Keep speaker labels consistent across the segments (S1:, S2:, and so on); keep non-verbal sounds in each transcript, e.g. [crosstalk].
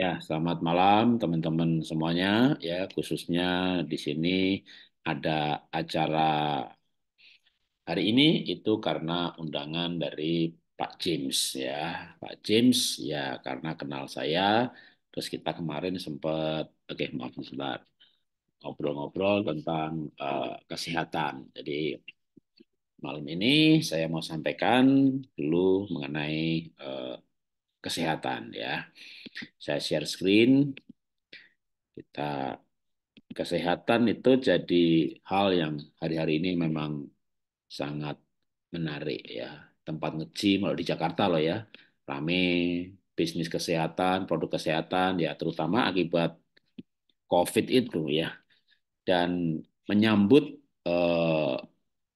S1: Ya, selamat malam teman-teman semuanya. Ya, khususnya di sini ada acara hari ini itu karena undangan dari Pak James ya. Pak James ya karena kenal saya terus kita kemarin sempat oke okay, maaf sebentar ngobrol-ngobrol tentang uh, kesehatan. Jadi malam ini saya mau sampaikan dulu mengenai uh, kesehatan ya. Saya share screen. Kita kesehatan itu jadi hal yang hari-hari ini memang sangat menarik ya. Tempat nge-gym kalau di Jakarta loh ya, rame bisnis kesehatan, produk kesehatan ya terutama akibat COVID itu ya. Dan menyambut eh,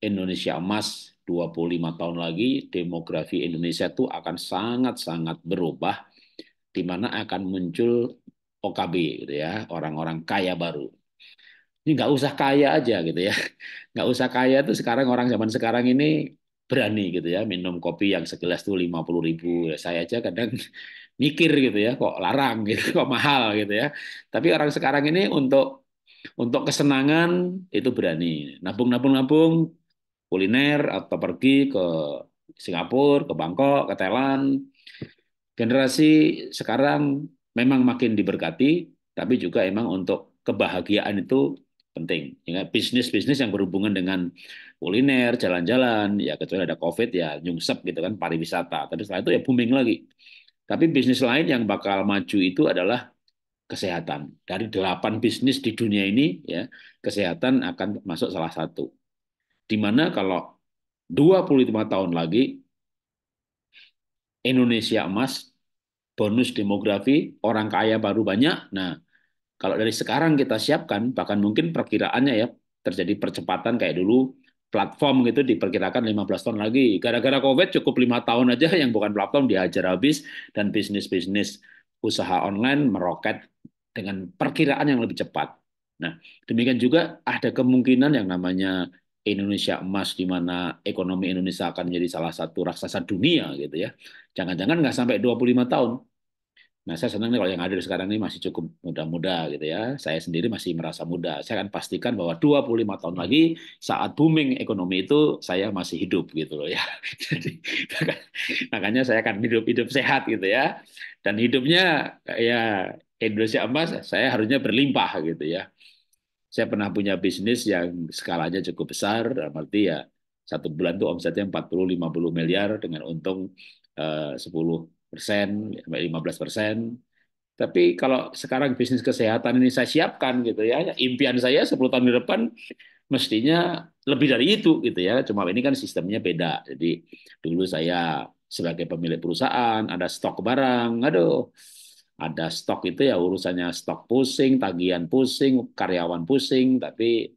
S1: Indonesia emas 25 tahun lagi demografi Indonesia itu akan sangat-sangat berubah di mana akan muncul OKB gitu ya, orang-orang kaya baru. Ini nggak usah kaya aja gitu ya. [laughs] Nggak usah kaya tuh sekarang orang zaman sekarang ini berani gitu ya minum kopi yang segelas tuh lima puluh ribu saya aja kadang [laughs] mikir gitu ya kok larang gitu [laughs] kok mahal gitu ya tapi orang sekarang ini untuk untuk kesenangan itu berani nabung nabung nabung kuliner atau pergi ke Singapura ke Bangkok ke Thailand generasi sekarang memang makin diberkati, tapi juga emang untuk kebahagiaan itu penting. Sehingga ya, bisnis-bisnis yang berhubungan dengan kuliner, jalan-jalan, ya kecuali ada COVID ya nyungsep gitu kan, pariwisata. Tapi setelah itu ya booming lagi. Tapi bisnis lain yang bakal maju itu adalah kesehatan. Dari delapan bisnis di dunia ini, ya kesehatan akan masuk salah satu. Dimana kalau 25 tahun lagi, Indonesia emas, bonus demografi, orang kaya baru banyak. Nah, kalau dari sekarang kita siapkan, bahkan mungkin perkiraannya ya, terjadi percepatan kayak dulu, platform gitu diperkirakan 15 tahun lagi. Gara-gara COVID cukup lima tahun aja [laughs] yang bukan platform dihajar habis, dan bisnis-bisnis usaha online meroket dengan perkiraan yang lebih cepat. Nah, demikian juga ada kemungkinan yang namanya Indonesia emas di mana ekonomi Indonesia akan menjadi salah satu raksasa dunia gitu ya. Jangan-jangan nggak sampai 25 tahun. Nah, saya senang nih kalau yang hadir sekarang ini masih cukup muda-muda gitu ya. Saya sendiri masih merasa muda. Saya akan pastikan bahwa 25 tahun lagi saat booming ekonomi itu saya masih hidup gitu loh ya. [laughs] Jadi makanya saya akan hidup-hidup sehat gitu ya. Dan hidupnya ya Indonesia emas saya harusnya berlimpah gitu ya saya pernah punya bisnis yang skalanya cukup besar, arti ya satu bulan tuh omsetnya 40-50 miliar dengan untung 10 eh, persen, 15 persen. Tapi kalau sekarang bisnis kesehatan ini saya siapkan gitu ya, impian saya 10 tahun ke depan mestinya lebih dari itu gitu ya. Cuma ini kan sistemnya beda. Jadi dulu saya sebagai pemilik perusahaan ada stok barang, aduh ada stok itu ya urusannya stok pusing, tagihan pusing, karyawan pusing, tapi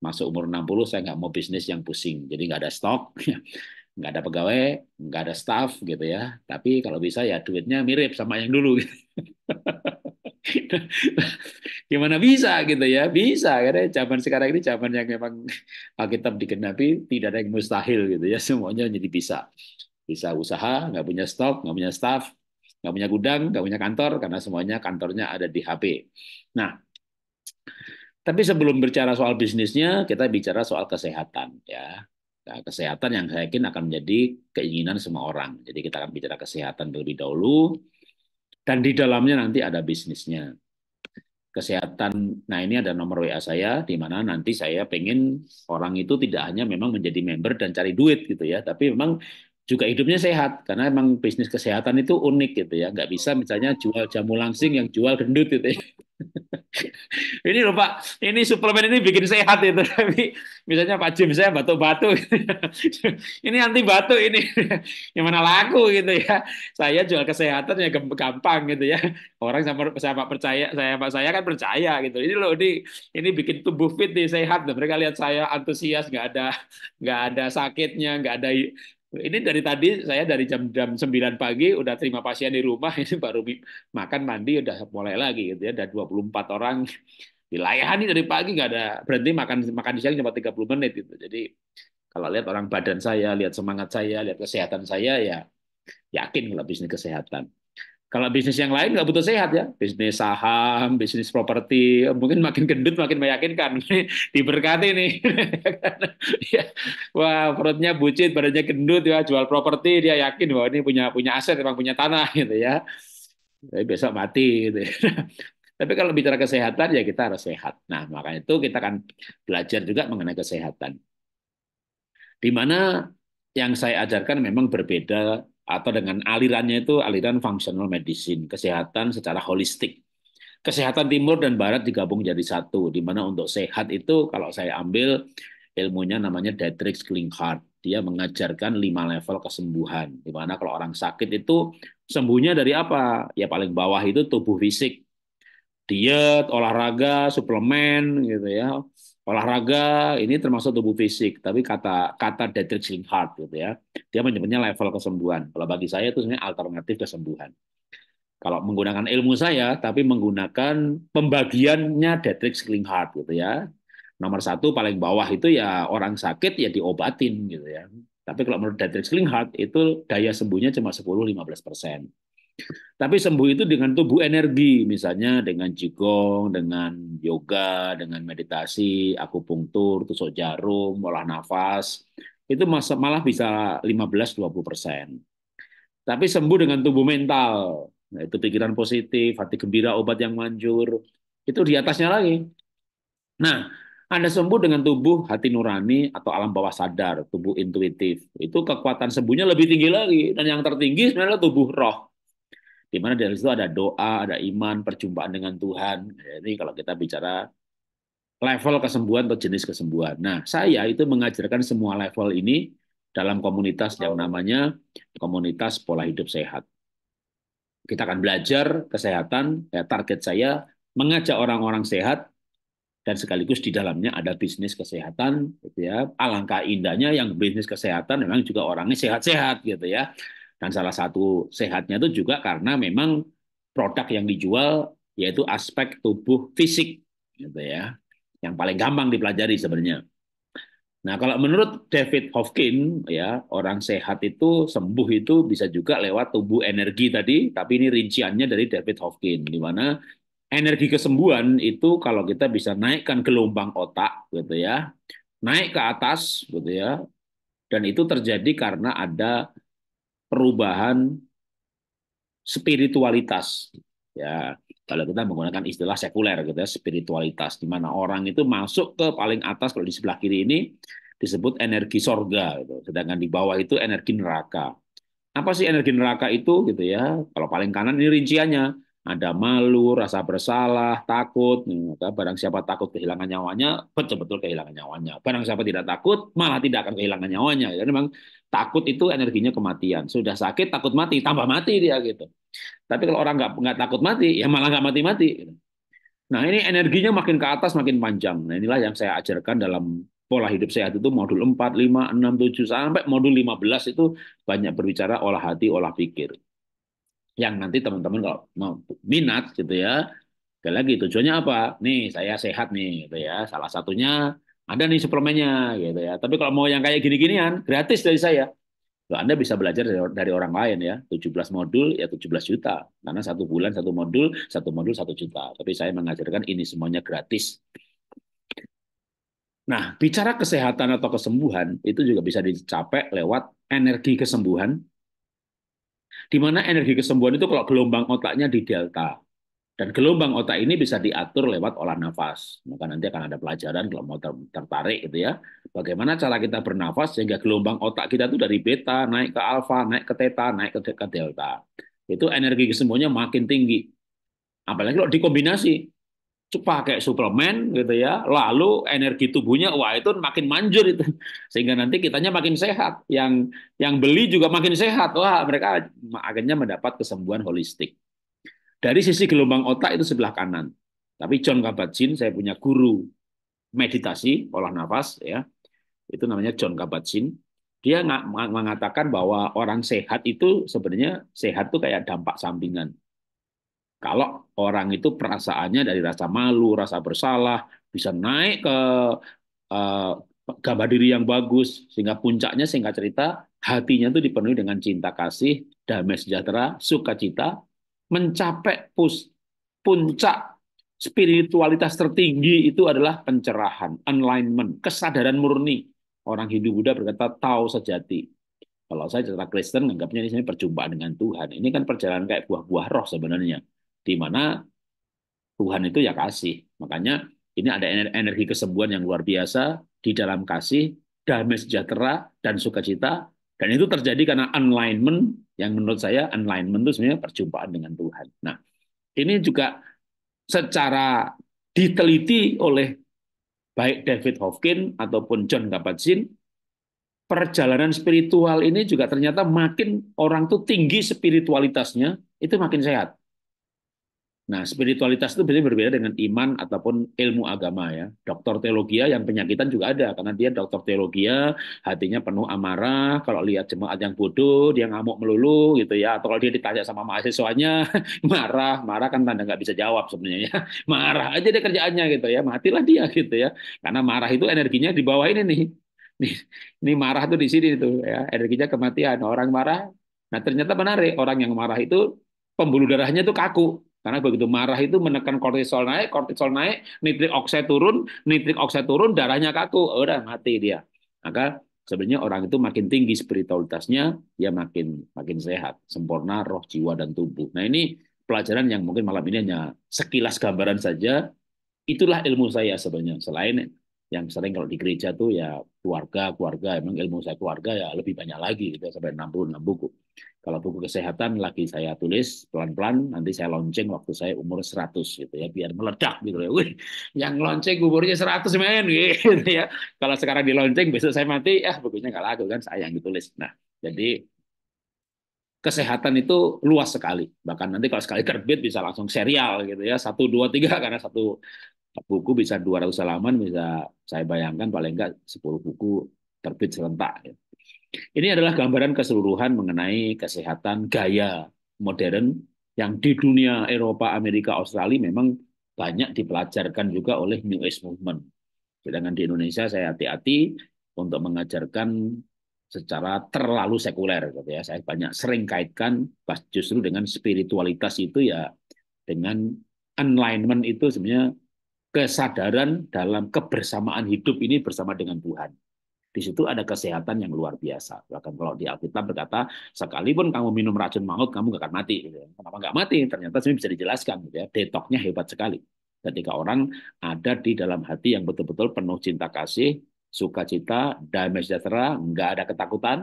S1: masuk umur 60 saya nggak mau bisnis yang pusing. Jadi nggak ada stok, [laughs] nggak ada pegawai, nggak ada staff gitu ya. Tapi kalau bisa ya duitnya mirip sama yang dulu. Gitu. [laughs] Gimana bisa gitu ya? Bisa karena zaman sekarang ini zaman yang memang [laughs] Alkitab digenapi tidak ada yang mustahil gitu ya. Semuanya jadi bisa. Bisa usaha, nggak punya stok, nggak punya staff, nggak punya gudang, nggak punya kantor, karena semuanya kantornya ada di HP. Nah, tapi sebelum bicara soal bisnisnya, kita bicara soal kesehatan, ya. Nah, kesehatan yang saya yakin akan menjadi keinginan semua orang. Jadi kita akan bicara kesehatan terlebih dahulu, dan di dalamnya nanti ada bisnisnya. Kesehatan, nah ini ada nomor WA saya, di mana nanti saya pengen orang itu tidak hanya memang menjadi member dan cari duit gitu ya, tapi memang juga hidupnya sehat karena emang bisnis kesehatan itu unik gitu ya nggak bisa misalnya jual jamu langsing yang jual gendut gitu ya. [laughs] ini lho Pak, ini suplemen ini bikin sehat itu. [laughs] Tapi misalnya Pak Jim saya batuk-batuk, [laughs] ini anti batuk ini, yang mana laku gitu ya. Saya jual kesehatan ya gampang gitu ya. Orang sama sama percaya, saya pak saya kan percaya gitu. Ini loh ini ini bikin tubuh fit nih sehat. Dan mereka lihat saya antusias, nggak ada nggak ada sakitnya, nggak ada ini dari tadi saya dari jam jam 9 pagi udah terima pasien di rumah [laughs] ini baru makan mandi udah mulai lagi gitu ya. Ada 24 orang dilayani dari pagi nggak ada berhenti makan makan di siang cuma 30 menit gitu. Jadi kalau lihat orang badan saya, lihat semangat saya, lihat kesehatan saya ya yakin kalau bisnis kesehatan. Kalau bisnis yang lain nggak butuh sehat ya, bisnis saham, bisnis properti, mungkin makin gendut makin meyakinkan. [laughs] Diberkati nih. [laughs] Ya. Wah perutnya bucit, badannya gendut ya, jual properti dia yakin bahwa ini punya punya aset, emang punya tanah [laughs] gitu ya. Tapi besok mati gitu. Ya. Tapi kalau bicara kesehatan ya kita harus sehat. Nah makanya itu kita akan belajar juga mengenai kesehatan. Di mana yang saya ajarkan memang berbeda atau dengan alirannya itu aliran functional medicine, kesehatan secara holistik. Kesehatan timur dan barat digabung jadi satu, di mana untuk sehat itu kalau saya ambil ilmunya namanya Dietrich Klinghardt. Dia mengajarkan lima level kesembuhan, di mana kalau orang sakit itu sembuhnya dari apa? Ya paling bawah itu tubuh fisik, diet, olahraga, suplemen gitu ya olahraga ini termasuk tubuh fisik, tapi kata kata Dietrich Linhart gitu ya, dia menyebutnya level kesembuhan. Kalau bagi saya itu sebenarnya alternatif kesembuhan. Kalau menggunakan ilmu saya, tapi menggunakan pembagiannya Dietrich Linhart gitu ya. Nomor satu paling bawah itu ya orang sakit ya diobatin gitu ya. Tapi kalau menurut Dietrich Linhart itu daya sembuhnya cuma 10-15 persen. Tapi sembuh itu dengan tubuh energi, misalnya dengan jigong, dengan yoga, dengan meditasi, akupunktur, tusuk jarum, olah nafas, itu malah bisa 15-20 persen. Tapi sembuh dengan tubuh mental, itu pikiran positif, hati gembira, obat yang manjur, itu di atasnya lagi. Nah, Anda sembuh dengan tubuh hati nurani atau alam bawah sadar, tubuh intuitif. Itu kekuatan sembuhnya lebih tinggi lagi. Dan yang tertinggi sebenarnya tubuh roh di mana dari situ ada doa, ada iman, perjumpaan dengan Tuhan. ini kalau kita bicara level kesembuhan atau jenis kesembuhan. Nah, saya itu mengajarkan semua level ini dalam komunitas yang oh. namanya komunitas pola hidup sehat. Kita akan belajar kesehatan, ya, target saya mengajak orang-orang sehat dan sekaligus di dalamnya ada bisnis kesehatan gitu ya. Alangkah indahnya yang bisnis kesehatan memang juga orangnya sehat-sehat gitu ya. Dan salah satu sehatnya itu juga karena memang produk yang dijual yaitu aspek tubuh fisik gitu ya. Yang paling gampang dipelajari sebenarnya. Nah, kalau menurut David Hofkin ya, orang sehat itu sembuh itu bisa juga lewat tubuh energi tadi, tapi ini rinciannya dari David Hofkin di mana energi kesembuhan itu kalau kita bisa naikkan gelombang otak gitu ya. Naik ke atas gitu ya. Dan itu terjadi karena ada perubahan spiritualitas. Ya, kalau kita menggunakan istilah sekuler gitu ya, spiritualitas di mana orang itu masuk ke paling atas kalau di sebelah kiri ini disebut energi sorga gitu. Sedangkan di bawah itu energi neraka. Apa sih energi neraka itu gitu ya? Kalau paling kanan ini rinciannya ada malu, rasa bersalah, takut. Nah, maka barang siapa takut kehilangan nyawanya, betul-betul kehilangan nyawanya. Barang siapa tidak takut, malah tidak akan kehilangan nyawanya. Jadi memang Takut itu energinya kematian. Sudah sakit takut mati, tambah mati dia gitu. Tapi kalau orang nggak nggak takut mati, ya malah nggak mati-mati. Gitu. Nah ini energinya makin ke atas makin panjang. Nah inilah yang saya ajarkan dalam pola hidup sehat itu modul 4, 5, 6, 7, sampai modul 15 itu banyak berbicara olah hati, olah pikir. Yang nanti teman-teman kalau mau minat gitu ya, sekali lagi tujuannya apa? Nih saya sehat nih gitu ya. Salah satunya ada nih suplemennya gitu ya. Tapi kalau mau yang kayak gini-ginian, gratis dari saya. Loh, Anda bisa belajar dari, orang lain ya. 17 modul ya 17 juta. Karena satu bulan satu modul, satu modul satu juta. Tapi saya mengajarkan ini semuanya gratis. Nah, bicara kesehatan atau kesembuhan itu juga bisa dicapai lewat energi kesembuhan. Di mana energi kesembuhan itu kalau gelombang otaknya di delta. Dan gelombang otak ini bisa diatur lewat olah nafas. Maka nanti akan ada pelajaran kalau mau tertarik gitu ya. Bagaimana cara kita bernafas sehingga gelombang otak kita itu dari beta naik ke alfa, naik ke theta, naik ke, ke delta. Itu energi semuanya makin tinggi. Apalagi kalau dikombinasi pakai suplemen gitu ya, lalu energi tubuhnya wah itu makin manjur itu [laughs] sehingga nanti kitanya makin sehat, yang yang beli juga makin sehat, wah mereka akhirnya mendapat kesembuhan holistik. Dari sisi gelombang otak itu sebelah kanan. Tapi John Kabat-Zinn saya punya guru meditasi olah nafas ya. Itu namanya John Kabat-Zinn. Dia mengatakan bahwa orang sehat itu sebenarnya sehat itu kayak dampak sampingan. Kalau orang itu perasaannya dari rasa malu, rasa bersalah, bisa naik ke uh, gambar diri yang bagus sehingga puncaknya sehingga cerita hatinya itu dipenuhi dengan cinta kasih, damai sejahtera, sukacita, mencapai pus, puncak spiritualitas tertinggi itu adalah pencerahan, enlightenment, kesadaran murni. Orang Hindu Buddha berkata tahu sejati. Kalau saya cerita Kristen, anggapnya ini perjumpaan dengan Tuhan. Ini kan perjalanan kayak buah-buah roh sebenarnya. Di mana Tuhan itu ya kasih. Makanya ini ada energi kesembuhan yang luar biasa di dalam kasih, damai sejahtera, dan sukacita dan itu terjadi karena alignment yang menurut saya alignment itu sebenarnya perjumpaan dengan Tuhan. Nah, ini juga secara diteliti oleh baik David Hofkin ataupun John Kabat-Zinn perjalanan spiritual ini juga ternyata makin orang tuh tinggi spiritualitasnya itu makin sehat. Nah, spiritualitas itu berarti berbeda dengan iman ataupun ilmu agama ya. Dokter teologia yang penyakitan juga ada karena dia dokter teologia hatinya penuh amarah, kalau lihat jemaat yang bodoh dia ngamuk melulu gitu ya. Atau kalau dia ditanya sama mahasiswanya [laughs] marah, marah kan tanda nggak bisa jawab sebenarnya ya. [laughs] Marah aja dia kerjaannya gitu ya. Matilah dia gitu ya. Karena marah itu energinya di bawah ini nih. Ini, [laughs] ini marah tuh di sini tuh ya, energinya kematian. Orang marah Nah, ternyata menarik, orang yang marah itu pembuluh darahnya itu kaku, karena begitu marah itu menekan kortisol naik, kortisol naik, nitrik oksida turun, nitrik oksida turun, darahnya kaku, oh, udah mati dia. Maka sebenarnya orang itu makin tinggi spiritualitasnya, ya makin makin sehat, sempurna roh jiwa dan tubuh. Nah ini pelajaran yang mungkin malam ini hanya sekilas gambaran saja. Itulah ilmu saya sebenarnya. Selain yang sering kalau di gereja tuh ya keluarga, keluarga, emang ilmu saya keluarga ya lebih banyak lagi, gitu, sampai 66 buku. Kalau buku kesehatan lagi saya tulis pelan-pelan, nanti saya launching waktu saya umur 100 gitu ya, biar meledak gitu ya. Wih, yang launching umurnya 100 men [laughs] gitu ya. Kalau sekarang di launching besok saya mati, ya bukunya nggak laku kan saya yang ditulis. Nah, jadi kesehatan itu luas sekali. Bahkan nanti kalau sekali terbit bisa langsung serial gitu ya, satu dua tiga karena satu buku bisa 200 halaman bisa saya bayangkan paling enggak 10 buku terbit serentak. Gitu. Ini adalah gambaran keseluruhan mengenai kesehatan gaya modern yang di dunia Eropa, Amerika, Australia memang banyak dipelajarkan juga oleh New Age Movement. Sedangkan di Indonesia saya hati-hati untuk mengajarkan secara terlalu sekuler gitu ya. Saya banyak sering kaitkan justru dengan spiritualitas itu ya dengan alignment itu sebenarnya kesadaran dalam kebersamaan hidup ini bersama dengan Tuhan. Di situ ada kesehatan yang luar biasa. Bahkan kalau di Alkitab berkata, sekalipun kamu minum racun maut, kamu gak akan mati. Gitu ya. Kenapa gak mati? Ternyata sini bisa dijelaskan. Gitu ya. Detoknya hebat sekali. Ketika orang ada di dalam hati yang betul-betul penuh cinta kasih, sukacita, damai sejahtera, nggak ada ketakutan,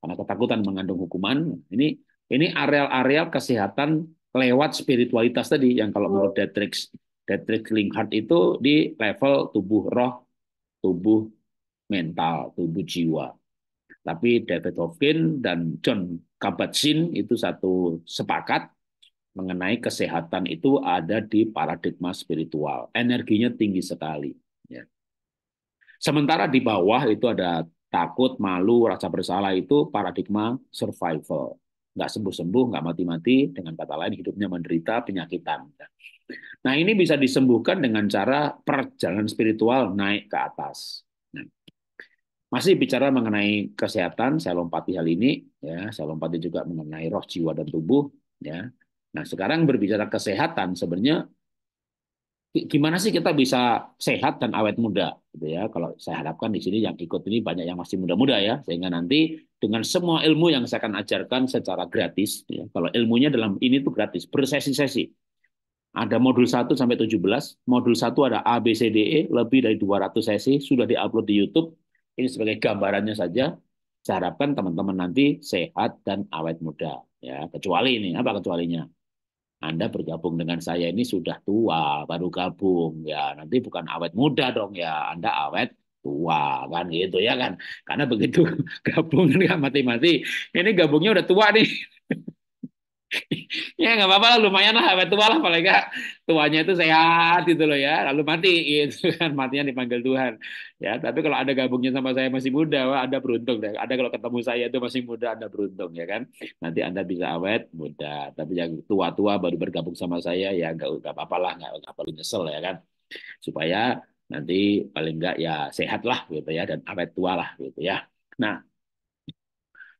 S1: karena ketakutan mengandung hukuman. Ini ini areal-areal kesehatan lewat spiritualitas tadi yang kalau menurut Detrix Detrix Linghart itu di level tubuh roh, tubuh mental, tubuh jiwa. Tapi David Hawkins dan John Kabat-Zinn itu satu sepakat mengenai kesehatan itu ada di paradigma spiritual. Energinya tinggi sekali. Ya. Sementara di bawah itu ada takut, malu, rasa bersalah itu paradigma survival. Nggak sembuh-sembuh, nggak mati-mati, dengan kata lain hidupnya menderita penyakitan. Ya. Nah ini bisa disembuhkan dengan cara perjalanan spiritual naik ke atas. Masih bicara mengenai kesehatan, saya lompati hal ini, ya, saya lompati juga mengenai roh jiwa dan tubuh, ya. Nah, sekarang berbicara kesehatan sebenarnya gimana sih kita bisa sehat dan awet muda, gitu ya. Kalau saya harapkan di sini yang ikut ini banyak yang masih muda-muda ya, sehingga nanti dengan semua ilmu yang saya akan ajarkan secara gratis, ya. Kalau ilmunya dalam ini tuh gratis, bersesi-sesi. Ada modul 1 sampai 17, modul 1 ada A B C D E lebih dari 200 sesi sudah diupload di YouTube ini sebagai gambarannya saja. Saya harapkan teman-teman nanti sehat dan awet muda. Ya, kecuali ini apa kecualinya? Anda bergabung dengan saya ini sudah tua, baru gabung ya. Nanti bukan awet muda dong ya, Anda awet tua kan gitu ya kan. Karena begitu [laughs] gabung kan mati-mati. Ini gabungnya udah tua nih. [laughs] [laughs] ya nggak apa-apa lah lumayan lah abad tua lah paling nggak tuanya itu sehat gitu loh ya lalu mati [laughs] itu kan matinya dipanggil Tuhan ya tapi kalau ada gabungnya sama saya masih muda wah ada beruntung deh ada kalau ketemu saya itu masih muda ada beruntung ya kan nanti anda bisa awet muda tapi yang tua-tua baru bergabung sama saya ya nggak nggak apa-apa lah nggak, nggak perlu nyesel ya kan supaya nanti paling nggak ya sehat lah gitu ya dan awet tua lah gitu ya nah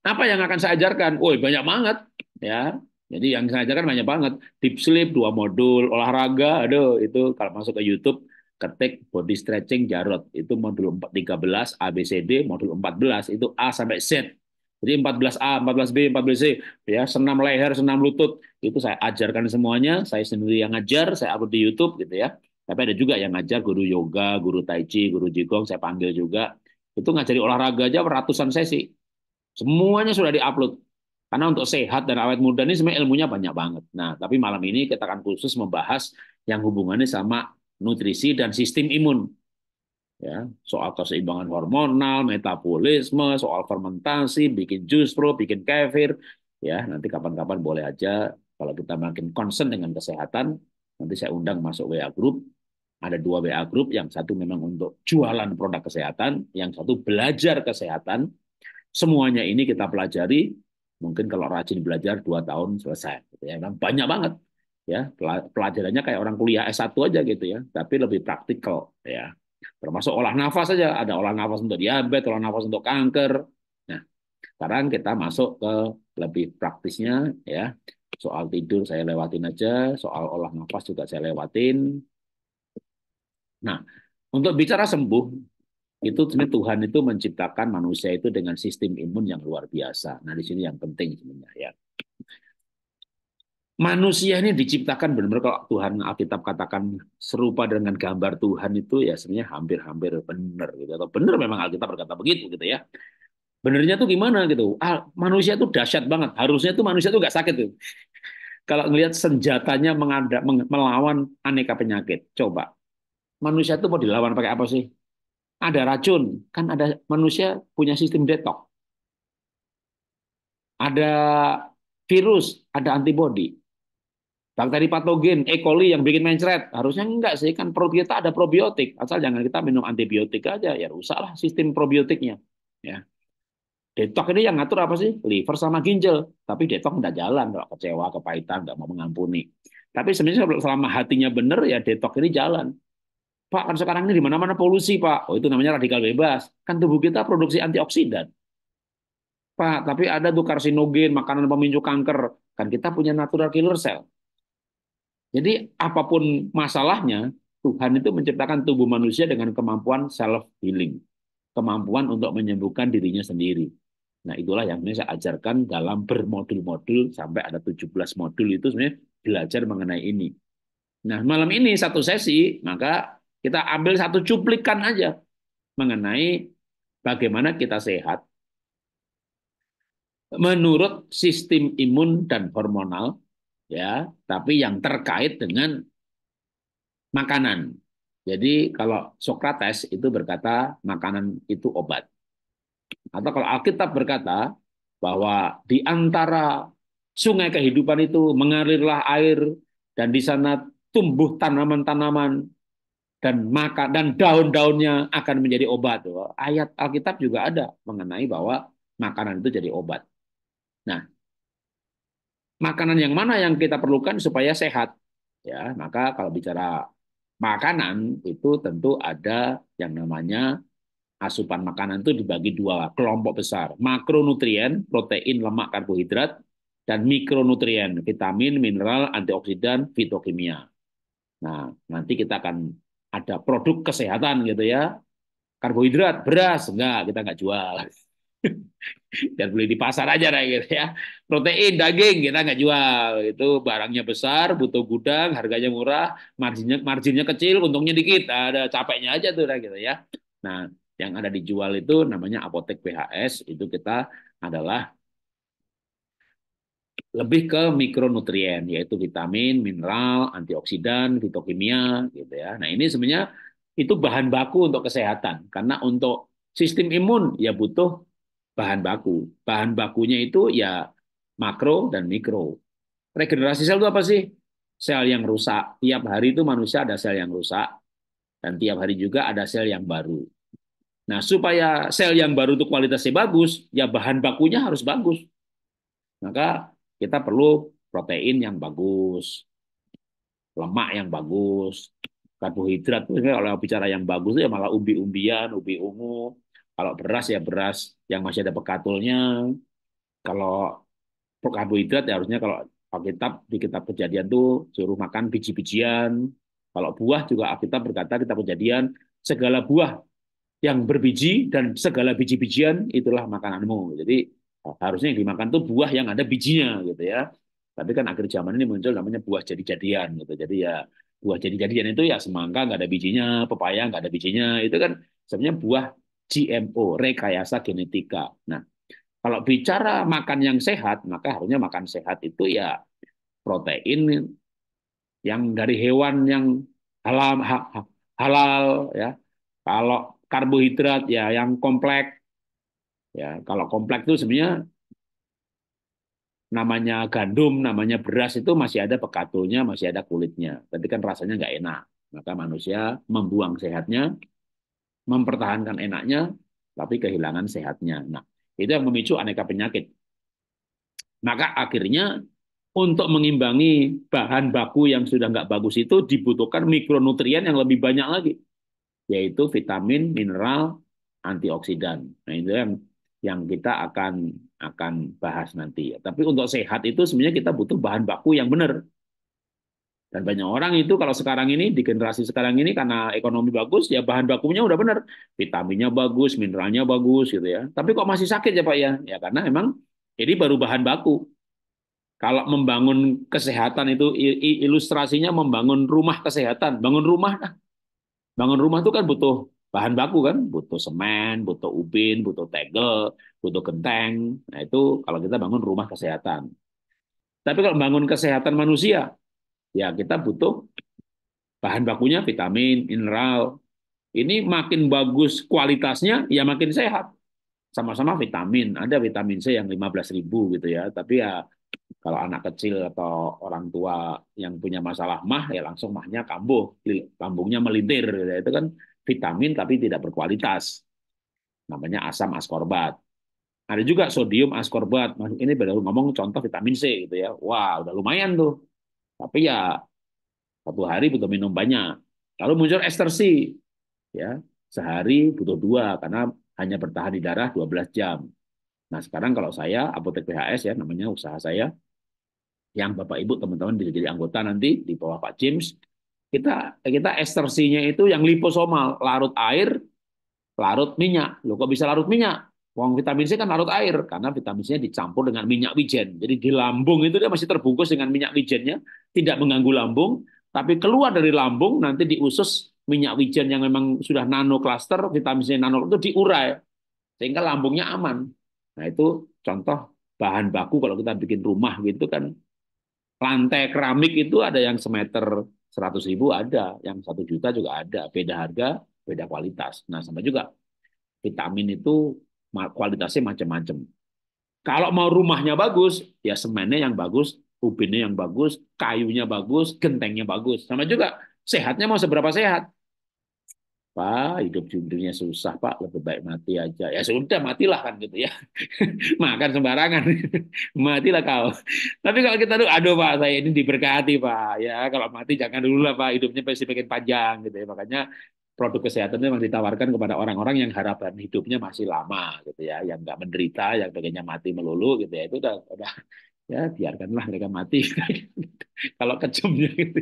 S1: apa yang akan saya ajarkan? Woi banyak banget ya jadi yang saya ajarkan banyak banget. Deep sleep, dua modul, olahraga, aduh itu kalau masuk ke YouTube, ketik body stretching jarot. Itu modul 13 D modul 14, itu A sampai Z. Jadi 14A, 14B, 14C, ya senam leher, senam lutut, itu saya ajarkan semuanya, saya sendiri yang ngajar, saya upload di YouTube gitu ya. Tapi ada juga yang ngajar guru yoga, guru tai chi, guru jigong, saya panggil juga. Itu ngajari olahraga aja ratusan sesi. Semuanya sudah diupload karena untuk sehat dan awet muda ini sebenarnya ilmunya banyak banget. Nah, tapi malam ini kita akan khusus membahas yang hubungannya sama nutrisi dan sistem imun. Ya, soal keseimbangan hormonal, metabolisme, soal fermentasi, bikin jus pro, bikin kefir, ya nanti kapan-kapan boleh aja kalau kita makin concern dengan kesehatan, nanti saya undang masuk WA group. Ada dua WA group, yang satu memang untuk jualan produk kesehatan, yang satu belajar kesehatan. Semuanya ini kita pelajari mungkin kalau rajin belajar dua tahun selesai gitu ya nah, banyak banget ya pelajarannya kayak orang kuliah S1 aja gitu ya tapi lebih praktikal ya termasuk olah nafas saja ada olah nafas untuk diabetes olah nafas untuk kanker nah sekarang kita masuk ke lebih praktisnya ya soal tidur saya lewatin aja soal olah nafas juga saya lewatin nah untuk bicara sembuh itu sebenarnya Tuhan itu menciptakan manusia itu dengan sistem imun yang luar biasa. Nah di sini yang penting sebenarnya ya. Manusia ini diciptakan benar-benar kalau Tuhan Alkitab katakan serupa dengan gambar Tuhan itu ya sebenarnya hampir-hampir benar gitu atau benar memang Alkitab berkata begitu gitu ya. Benernya tuh gimana gitu? Ah, manusia itu dahsyat banget. Harusnya tuh manusia tuh nggak sakit tuh. [laughs] kalau ngelihat senjatanya mengada, melawan aneka penyakit, coba manusia itu mau dilawan pakai apa sih? ada racun, kan ada manusia punya sistem detok. Ada virus, ada antibodi. Bakteri patogen, E. coli yang bikin mencret. Harusnya enggak sih, kan perut kita ada probiotik. Asal jangan kita minum antibiotik aja, ya rusaklah sistem probiotiknya. Ya. Detok ini yang ngatur apa sih? Liver sama ginjal. Tapi detok enggak jalan, kalau kecewa, kepahitan, enggak mau mengampuni. Tapi sebenarnya selama hatinya benar, ya detok ini jalan. Pak, kan sekarang ini di mana-mana polusi, Pak. Oh, itu namanya radikal bebas. Kan tubuh kita produksi antioksidan. Pak, tapi ada tuh karsinogen, makanan pemicu kanker. Kan kita punya natural killer cell. Jadi apapun masalahnya, Tuhan itu menciptakan tubuh manusia dengan kemampuan self healing, kemampuan untuk menyembuhkan dirinya sendiri. Nah, itulah yang saya ajarkan dalam bermodul-modul sampai ada 17 modul itu sebenarnya belajar mengenai ini. Nah, malam ini satu sesi, maka kita ambil satu cuplikan aja mengenai bagaimana kita sehat menurut sistem imun dan hormonal ya, tapi yang terkait dengan makanan. Jadi kalau Sokrates itu berkata makanan itu obat. Atau kalau Alkitab berkata bahwa di antara sungai kehidupan itu mengalirlah air dan di sana tumbuh tanaman-tanaman dan maka dan daun-daunnya akan menjadi obat. Ayat Alkitab juga ada mengenai bahwa makanan itu jadi obat. Nah, makanan yang mana yang kita perlukan supaya sehat? Ya, maka kalau bicara makanan itu tentu ada yang namanya asupan makanan itu dibagi dua kelompok besar. Makronutrien, protein, lemak, karbohidrat, dan mikronutrien, vitamin, mineral, antioksidan, fitokimia. Nah, nanti kita akan ada produk kesehatan gitu ya. Karbohidrat, beras, enggak, kita enggak jual. Dan [laughs] beli di pasar aja lah gitu ya. Protein, daging, kita enggak jual. Itu barangnya besar, butuh gudang, harganya murah, marginnya marginnya kecil, untungnya dikit. Ada capeknya aja tuh lah gitu ya. Nah, yang ada dijual itu namanya apotek PHS, itu kita adalah lebih ke mikronutrien yaitu vitamin, mineral, antioksidan, fitokimia gitu ya. Nah, ini sebenarnya itu bahan baku untuk kesehatan karena untuk sistem imun ya butuh bahan baku. Bahan bakunya itu ya makro dan mikro. Regenerasi sel itu apa sih? Sel yang rusak. Tiap hari itu manusia ada sel yang rusak dan tiap hari juga ada sel yang baru. Nah, supaya sel yang baru itu kualitasnya bagus, ya bahan bakunya harus bagus. Maka kita perlu protein yang bagus, lemak yang bagus, karbohidrat itu kalau bicara yang bagus ya malah umbi-umbian, ubi ungu. Kalau beras ya beras yang masih ada pekatulnya Kalau karbohidrat ya harusnya kalau Alkitab di kitab kejadian tuh suruh makan biji-bijian. Kalau buah juga Alkitab berkata kitab kejadian segala buah yang berbiji dan segala biji-bijian itulah makananmu. Jadi Oh, harusnya yang dimakan tuh buah yang ada bijinya gitu ya tapi kan akhir zaman ini muncul namanya buah jadi-jadian gitu jadi ya buah jadi-jadian itu ya semangka nggak ada bijinya pepaya nggak ada bijinya itu kan sebenarnya buah GMO rekayasa genetika nah kalau bicara makan yang sehat maka harusnya makan sehat itu ya protein yang dari hewan yang halal halal ya kalau karbohidrat ya yang kompleks Ya, kalau kompleks itu sebenarnya namanya gandum, namanya beras itu masih ada pekatonya, masih ada kulitnya. Tapi kan rasanya nggak enak. Maka manusia membuang sehatnya, mempertahankan enaknya, tapi kehilangan sehatnya. Nah, itu yang memicu aneka penyakit. Maka akhirnya untuk mengimbangi bahan baku yang sudah nggak bagus itu dibutuhkan mikronutrien yang lebih banyak lagi, yaitu vitamin, mineral, antioksidan. Nah, itu yang yang kita akan akan bahas nanti. Tapi untuk sehat itu sebenarnya kita butuh bahan baku yang benar. Dan banyak orang itu kalau sekarang ini di generasi sekarang ini karena ekonomi bagus ya bahan bakunya udah benar, vitaminnya bagus, mineralnya bagus gitu ya. Tapi kok masih sakit ya Pak ya? Ya karena emang ini baru bahan baku. Kalau membangun kesehatan itu ilustrasinya membangun rumah kesehatan, bangun rumah. Bangun rumah itu kan butuh bahan baku kan butuh semen, butuh ubin, butuh tegel, butuh genteng. Nah itu kalau kita bangun rumah kesehatan. Tapi kalau bangun kesehatan manusia, ya kita butuh bahan bakunya vitamin, mineral. Ini makin bagus kualitasnya, ya makin sehat. Sama-sama vitamin, ada vitamin C yang 15 ribu gitu ya. Tapi ya kalau anak kecil atau orang tua yang punya masalah mah, ya langsung mahnya kambuh, lambungnya melintir. Gitu ya. Itu kan vitamin tapi tidak berkualitas. Namanya asam askorbat. Ada juga sodium askorbat. Nah, ini baru ngomong contoh vitamin C gitu ya. Wah, udah lumayan tuh. Tapi ya satu hari butuh minum banyak. Kalau muncul ester C. Ya, sehari butuh dua karena hanya bertahan di darah 12 jam. Nah, sekarang kalau saya apotek PHS ya namanya usaha saya yang Bapak Ibu teman-teman bisa jadi anggota nanti di bawah Pak James kita kita estersinya itu yang liposomal larut air larut minyak lo kok bisa larut minyak Wong vitamin C kan larut air karena vitamin C dicampur dengan minyak wijen. Jadi di lambung itu dia masih terbungkus dengan minyak wijennya, tidak mengganggu lambung, tapi keluar dari lambung nanti di usus minyak wijen yang memang sudah nano cluster, vitamin C nano itu diurai sehingga lambungnya aman. Nah, itu contoh bahan baku kalau kita bikin rumah gitu kan. Lantai keramik itu ada yang semeter Seratus ribu ada, yang satu juta juga ada. Beda harga, beda kualitas. Nah, sama juga vitamin itu kualitasnya macam-macam. Kalau mau rumahnya bagus, ya semennya yang bagus, ubinnya yang bagus, kayunya bagus, gentengnya bagus. Sama juga, sehatnya mau seberapa sehat. Pak, hidup di dunia susah, Pak, lebih baik mati aja. Ya sudah, matilah kan gitu ya. [laughs] Makan sembarangan. [laughs] matilah kau. Tapi kalau kita tuh, aduh Pak, saya ini diberkati Pak. Ya kalau mati jangan dulu lah Pak, hidupnya pasti makin panjang gitu ya. Makanya produk kesehatan memang ditawarkan kepada orang-orang yang harapan hidupnya masih lama gitu ya, yang nggak menderita, yang pengennya mati melulu gitu ya. Itu udah, udah ya biarkanlah mereka mati [laughs] kalau kejamnya gitu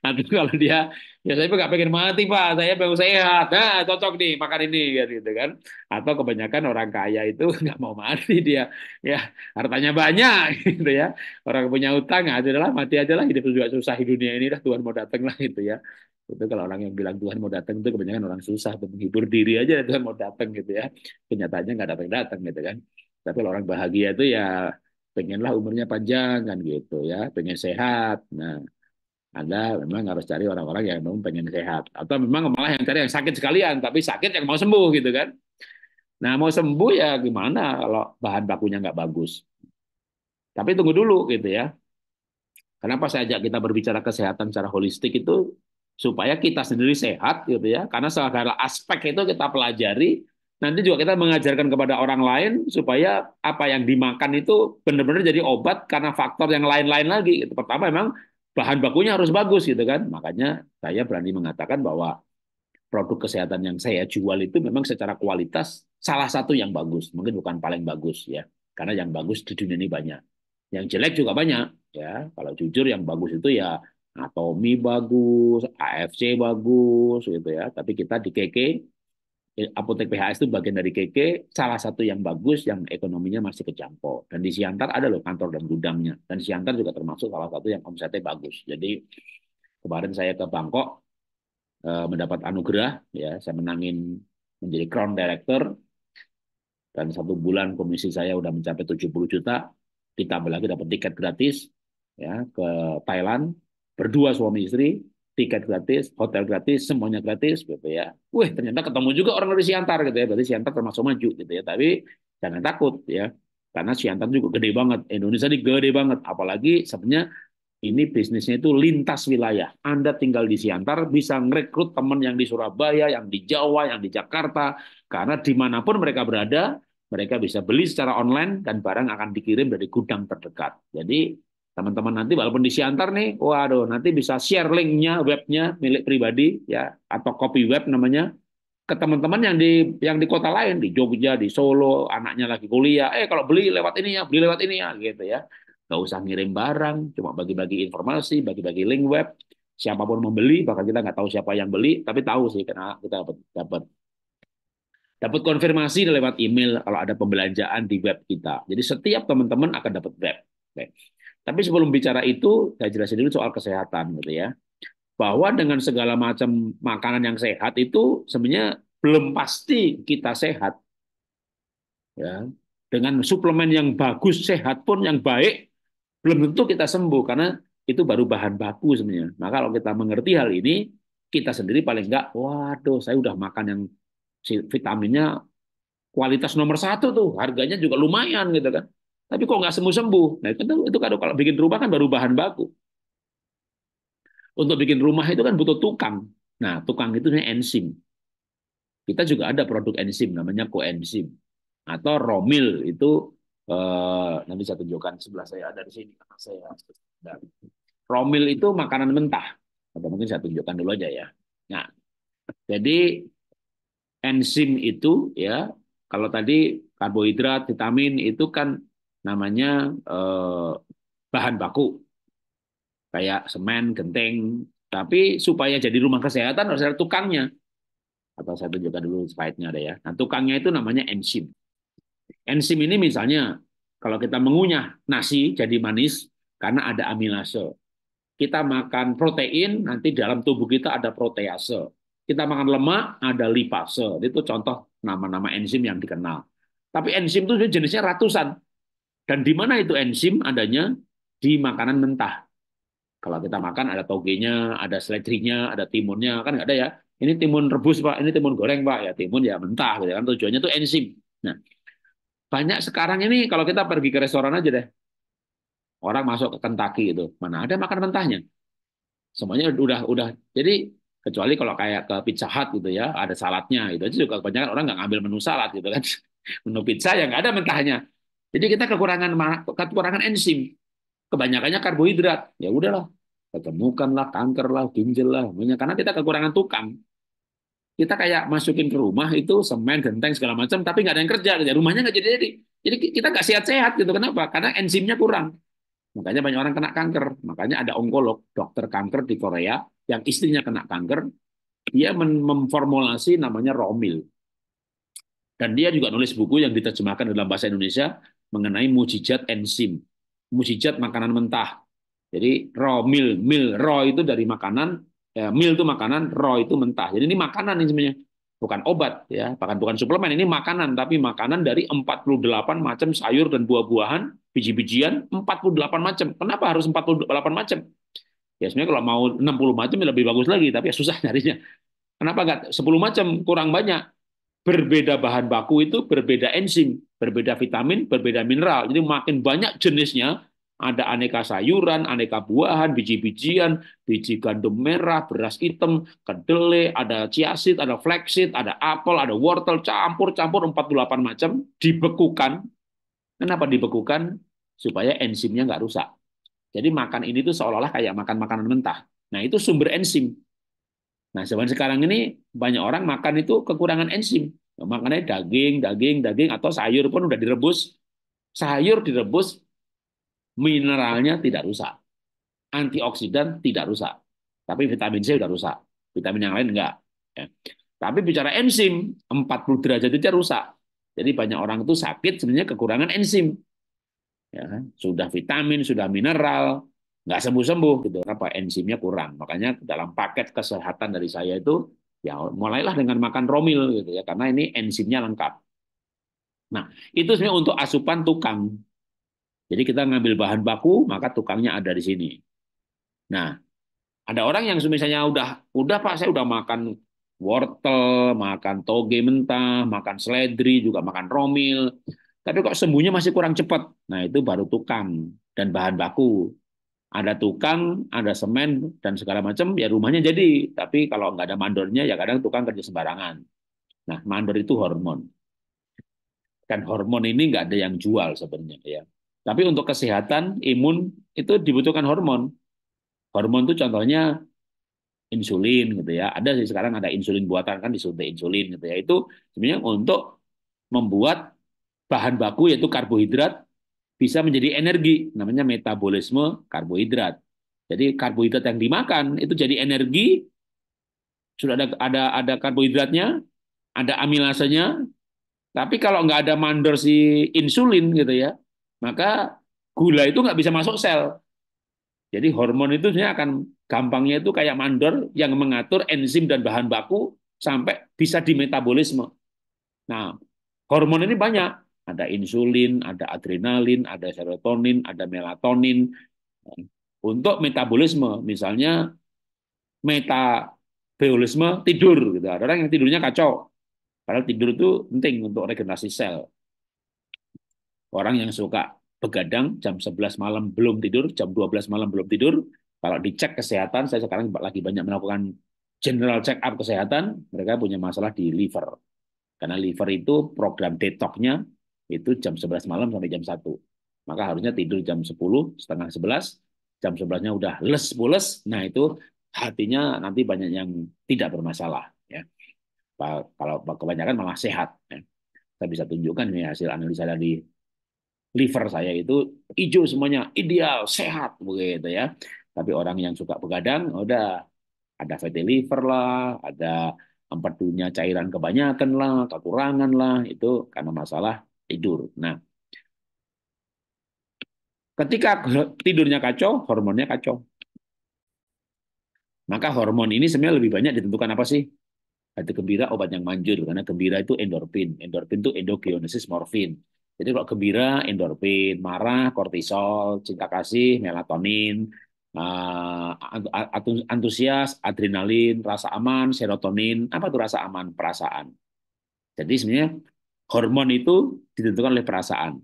S1: atau kalau dia ya saya nggak pengen mati pak saya pengen sehat nah cocok nih makan ini kan, gitu kan atau kebanyakan orang kaya itu [laughs] nggak mau mati dia ya hartanya banyak [laughs] gitu ya orang punya utang aja lah mati aja lah hidup juga susah di dunia ini lah Tuhan mau datang lah gitu ya itu kalau orang yang bilang Tuhan mau datang itu kebanyakan orang susah untuk menghibur diri aja Tuhan mau datang gitu ya kenyataannya nggak datang datang gitu kan tapi kalau orang bahagia itu ya pengenlah umurnya panjang kan gitu ya, pengen sehat. Nah, Anda memang harus cari orang-orang yang memang pengen sehat atau memang malah yang cari yang sakit sekalian tapi sakit yang mau sembuh gitu kan. Nah, mau sembuh ya gimana kalau bahan bakunya nggak bagus. Tapi tunggu dulu gitu ya. Kenapa saya ajak kita berbicara kesehatan secara holistik itu supaya kita sendiri sehat gitu ya. Karena segala aspek itu kita pelajari nanti juga kita mengajarkan kepada orang lain supaya apa yang dimakan itu benar-benar jadi obat karena faktor yang lain-lain lagi. Gitu. Pertama memang bahan bakunya harus bagus gitu kan. Makanya saya berani mengatakan bahwa produk kesehatan yang saya jual itu memang secara kualitas salah satu yang bagus, mungkin bukan paling bagus ya. Karena yang bagus di dunia ini banyak. Yang jelek juga banyak ya. Kalau jujur yang bagus itu ya Atomi bagus, AFC bagus gitu ya. Tapi kita di KK apotek PHS itu bagian dari KK, salah satu yang bagus yang ekonominya masih kejangkau. Dan di Siantar ada loh kantor dan gudangnya. Dan Siantar juga termasuk salah satu yang omsetnya bagus. Jadi kemarin saya ke Bangkok eh, mendapat anugerah, ya saya menangin menjadi Crown Director. Dan satu bulan komisi saya udah mencapai 70 juta, ditambah lagi dapat tiket gratis ya ke Thailand berdua suami istri tiket gratis, hotel gratis, semuanya gratis gitu ya. Wih, ternyata ketemu juga orang dari Siantar gitu ya. Berarti Siantar termasuk maju gitu ya. Tapi jangan takut ya. Karena Siantar juga gede banget. Indonesia ini gede banget. Apalagi sebenarnya ini bisnisnya itu lintas wilayah. Anda tinggal di Siantar, bisa ngerekrut teman yang di Surabaya, yang di Jawa, yang di Jakarta. Karena dimanapun mereka berada, mereka bisa beli secara online dan barang akan dikirim dari gudang terdekat. Jadi teman-teman nanti walaupun di Siantar nih, waduh nanti bisa share linknya, webnya milik pribadi ya atau copy web namanya ke teman-teman yang di yang di kota lain di Jogja, di Solo, anaknya lagi kuliah, eh kalau beli lewat ini ya, beli lewat ini ya gitu ya. nggak usah ngirim barang, cuma bagi-bagi informasi, bagi-bagi link web. Siapapun membeli, bahkan kita nggak tahu siapa yang beli, tapi tahu sih karena kita dapat dapat dapat konfirmasi lewat email kalau ada pembelanjaan di web kita. Jadi setiap teman-teman akan dapat web. Tapi sebelum bicara itu, saya jelasin dulu soal kesehatan gitu ya. Bahwa dengan segala macam makanan yang sehat itu sebenarnya belum pasti kita sehat. Ya. Dengan suplemen yang bagus, sehat pun yang baik, belum tentu kita sembuh karena itu baru bahan baku sebenarnya. Maka nah, kalau kita mengerti hal ini, kita sendiri paling enggak, waduh saya udah makan yang vitaminnya kualitas nomor satu tuh, harganya juga lumayan gitu kan. Tapi kok nggak sembuh-sembuh? Nah itu, itu kalau, kalau bikin rumah kan baru bahan baku. Untuk bikin rumah itu kan butuh tukang. Nah tukang itu namanya enzim. Kita juga ada produk enzim namanya koenzim. Atau romil itu eh, nanti saya tunjukkan sebelah saya ada di sini. Saya ada. Nah, romil itu makanan mentah. Atau mungkin saya tunjukkan dulu aja ya. Nah, jadi enzim itu ya kalau tadi karbohidrat, vitamin itu kan namanya eh, bahan baku kayak semen, genteng. Tapi supaya jadi rumah kesehatan harus ada tukangnya. Atau saya tunjukkan dulu slide-nya ada ya. Nah, tukangnya itu namanya enzim. Enzim ini misalnya kalau kita mengunyah nasi jadi manis karena ada amilase. Kita makan protein, nanti dalam tubuh kita ada protease. Kita makan lemak, ada lipase. Itu contoh nama-nama enzim yang dikenal. Tapi enzim itu jenisnya ratusan dan di mana itu enzim adanya? Di makanan mentah. Kalau kita makan ada togenya, ada seledrinya, ada timunnya, kan nggak ada ya. Ini timun rebus pak, ini timun goreng pak, ya timun ya mentah, gitu kan. Tujuannya itu enzim. Nah, banyak sekarang ini kalau kita pergi ke restoran aja deh, orang masuk ke Kentucky itu, mana ada makan mentahnya? Semuanya udah udah. Jadi kecuali kalau kayak ke Pizza Hut gitu ya, ada saladnya gitu aja juga kebanyakan orang nggak ngambil menu salad gitu kan. [laughs] Menu pizza yang nggak ada mentahnya. Jadi kita kekurangan kekurangan enzim. Kebanyakannya karbohidrat. Ya udahlah, ketemukanlah kanker kankerlah, lah, banyak karena kita kekurangan tukang. Kita kayak masukin ke rumah itu semen, genteng segala macam, tapi nggak ada yang kerja, kerja rumahnya nggak jadi jadi. Jadi kita nggak sehat-sehat gitu. Kenapa? Karena enzimnya kurang. Makanya banyak orang kena kanker. Makanya ada onkolog, dokter kanker di Korea yang istrinya kena kanker, dia memformulasi namanya Romil. Dan dia juga nulis buku yang diterjemahkan dalam bahasa Indonesia, mengenai mujizat enzim, mujizat makanan mentah. Jadi raw meal, meal raw itu dari makanan, ya, eh, meal itu makanan, raw itu mentah. Jadi ini makanan ini sebenarnya, bukan obat ya, bahkan bukan suplemen, ini makanan tapi makanan dari 48 macam sayur dan buah-buahan, biji-bijian 48 macam. Kenapa harus 48 macam? Ya sebenarnya kalau mau 60 macam ya lebih bagus lagi, tapi ya susah nyarinya. Kenapa enggak 10 macam kurang banyak? berbeda bahan baku itu berbeda enzim, berbeda vitamin, berbeda mineral. Jadi makin banyak jenisnya, ada aneka sayuran, aneka buahan, biji-bijian, biji gandum merah, beras hitam, kedelai, ada chiasit, ada flaxit ada apel, ada wortel, campur-campur 48 macam, dibekukan. Kenapa dibekukan? Supaya enzimnya nggak rusak. Jadi makan ini tuh seolah-olah kayak makan makanan mentah. Nah itu sumber enzim. Nah, zaman sekarang ini banyak orang makan itu kekurangan enzim. Nah, makannya daging, daging, daging, atau sayur pun udah direbus. Sayur direbus, mineralnya tidak rusak. Antioksidan tidak rusak. Tapi vitamin C udah rusak. Vitamin yang lain enggak. Ya. Tapi bicara enzim, 40 derajat itu rusak. Jadi banyak orang itu sakit sebenarnya kekurangan enzim. Ya, kan? sudah vitamin, sudah mineral, nggak sembuh-sembuh gitu apa enzimnya kurang makanya dalam paket kesehatan dari saya itu ya mulailah dengan makan romil gitu ya karena ini enzimnya lengkap nah itu sebenarnya untuk asupan tukang jadi kita ngambil bahan baku maka tukangnya ada di sini nah ada orang yang misalnya udah udah pak saya udah makan wortel makan toge mentah makan seledri juga makan romil tapi kok sembuhnya masih kurang cepat nah itu baru tukang dan bahan baku ada tukang, ada semen dan segala macam, ya rumahnya jadi. Tapi kalau nggak ada mandornya, ya kadang tukang kerja sembarangan. Nah, mandor itu hormon. Kan hormon ini nggak ada yang jual sebenarnya ya. Tapi untuk kesehatan, imun itu dibutuhkan hormon. Hormon itu contohnya insulin gitu ya. Ada sih sekarang ada insulin buatan kan disuntik insulin gitu ya. Itu sebenarnya untuk membuat bahan baku yaitu karbohidrat bisa menjadi energi, namanya metabolisme karbohidrat. Jadi karbohidrat yang dimakan itu jadi energi. Sudah ada ada ada karbohidratnya, ada amilasenya Tapi kalau nggak ada mandor si insulin gitu ya, maka gula itu nggak bisa masuk sel. Jadi hormon itu sebenarnya akan gampangnya itu kayak mandor yang mengatur enzim dan bahan baku sampai bisa di metabolisme. Nah, hormon ini banyak. Ada insulin, ada adrenalin, ada serotonin, ada melatonin. Untuk metabolisme, misalnya metabolisme tidur. Gitu. Ada orang yang tidurnya kacau. Padahal tidur itu penting untuk regenerasi sel. Orang yang suka begadang jam 11 malam belum tidur, jam 12 malam belum tidur, kalau dicek kesehatan, saya sekarang lagi banyak melakukan general check up kesehatan, mereka punya masalah di liver. Karena liver itu program detoknya itu jam 11 malam sampai jam 1. Maka harusnya tidur jam 10, setengah 11, jam 11-nya udah les pules, nah itu hatinya nanti banyak yang tidak bermasalah. Ya. Kalau kebanyakan malah sehat. Ya. Saya bisa tunjukkan nih hasil analisa dari liver saya itu hijau semuanya, ideal, sehat begitu ya. Tapi orang yang suka begadang, ya udah ada fatty liver lah, ada empedunya cairan kebanyakan lah, kekurangan lah, itu karena masalah tidur. Nah, ketika tidurnya kacau, hormonnya kacau. Maka hormon ini sebenarnya lebih banyak ditentukan apa sih? Hati gembira obat yang manjur karena gembira itu endorfin. Endorfin itu endogenesis morfin. Jadi kalau gembira endorfin, marah kortisol, cinta kasih melatonin, ah, antusias, adrenalin, rasa aman, serotonin, apa tuh rasa aman, perasaan. Jadi sebenarnya hormon itu ditentukan oleh perasaan.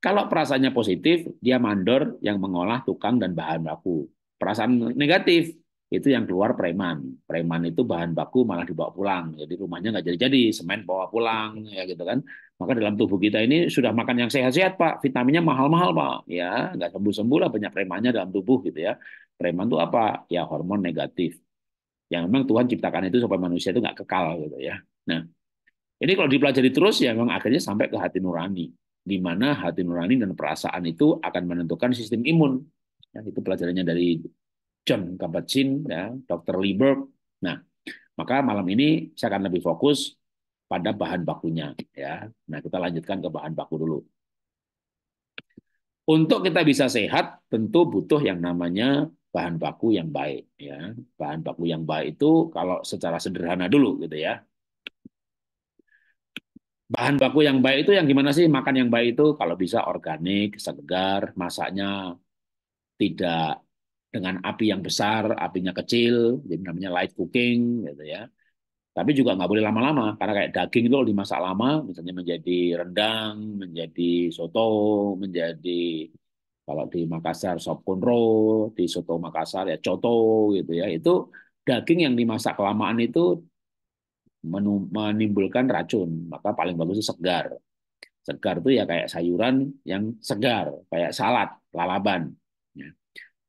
S1: Kalau perasaannya positif, dia mandor yang mengolah tukang dan bahan baku. Perasaan negatif, itu yang keluar preman. Preman itu bahan baku malah dibawa pulang. Jadi rumahnya nggak jadi-jadi, semen bawa pulang, ya gitu kan. Maka dalam tubuh kita ini sudah makan yang sehat-sehat, Pak. Vitaminnya mahal-mahal, Pak. Ya, nggak sembuh-sembuh lah banyak premannya dalam tubuh gitu ya. Preman itu apa? Ya hormon negatif. Yang memang Tuhan ciptakan itu supaya manusia itu nggak kekal gitu ya. Nah, ini kalau dipelajari terus ya memang akhirnya sampai ke hati nurani, di mana hati nurani dan perasaan itu akan menentukan sistem imun. Ya, itu pelajarannya dari John Kabat-Zinn, ya, Dr. Lieberg. Nah, maka malam ini saya akan lebih fokus pada bahan bakunya. Ya, nah kita lanjutkan ke bahan baku dulu. Untuk kita bisa sehat, tentu butuh yang namanya bahan baku yang baik ya bahan baku yang baik itu kalau secara sederhana dulu gitu ya bahan baku yang baik itu yang gimana sih makan yang baik itu kalau bisa organik segar masaknya tidak dengan api yang besar apinya kecil jadi namanya light cooking gitu ya tapi juga nggak boleh lama-lama karena kayak daging itu kalau dimasak lama misalnya menjadi rendang menjadi soto menjadi kalau di Makassar sop konro di soto Makassar ya coto gitu ya itu daging yang dimasak kelamaan itu menimbulkan racun. Maka paling bagus itu segar. Segar itu ya kayak sayuran yang segar, kayak salad, lalaban. Ya.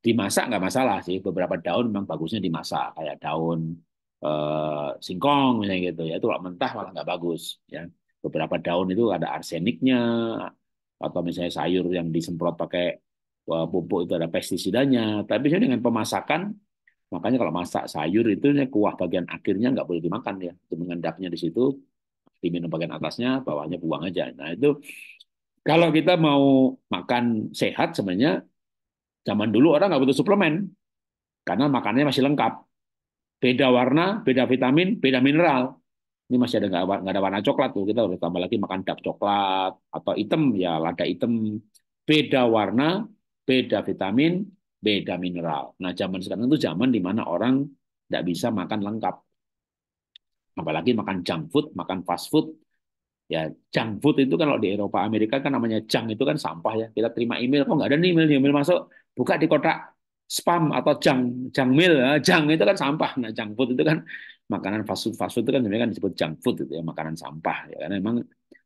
S1: Dimasak nggak masalah sih. Beberapa daun memang bagusnya dimasak, kayak daun eh, singkong misalnya gitu. Ya itu kalau mentah malah nggak bagus. Ya beberapa daun itu ada arseniknya, atau misalnya sayur yang disemprot pakai eh, pupuk itu ada pestisidanya. Tapi dengan pemasakan Makanya kalau masak sayur itu ya kuah bagian akhirnya nggak boleh dimakan ya. Itu mengendapnya di situ, diminum bagian atasnya, bawahnya buang aja. Nah itu kalau kita mau makan sehat sebenarnya zaman dulu orang nggak butuh suplemen karena makannya masih lengkap. Beda warna, beda vitamin, beda mineral. Ini masih ada nggak ada warna coklat tuh kita udah tambah lagi makan dark coklat atau hitam ya lada hitam. Beda warna, beda vitamin, beda mineral. Nah, zaman sekarang itu zaman di mana orang tidak bisa makan lengkap. Apalagi makan junk food, makan fast food. Ya, junk food itu kan kalau di Eropa, Amerika kan namanya junk itu kan sampah ya. Kita terima email, kok nggak ada nih email, email masuk, buka di kotak spam atau junk, junk ya Junk itu kan sampah. Nah, junk food itu kan makanan fast food, fast food itu kan sebenarnya kan disebut junk food itu ya, makanan sampah. Ya, karena memang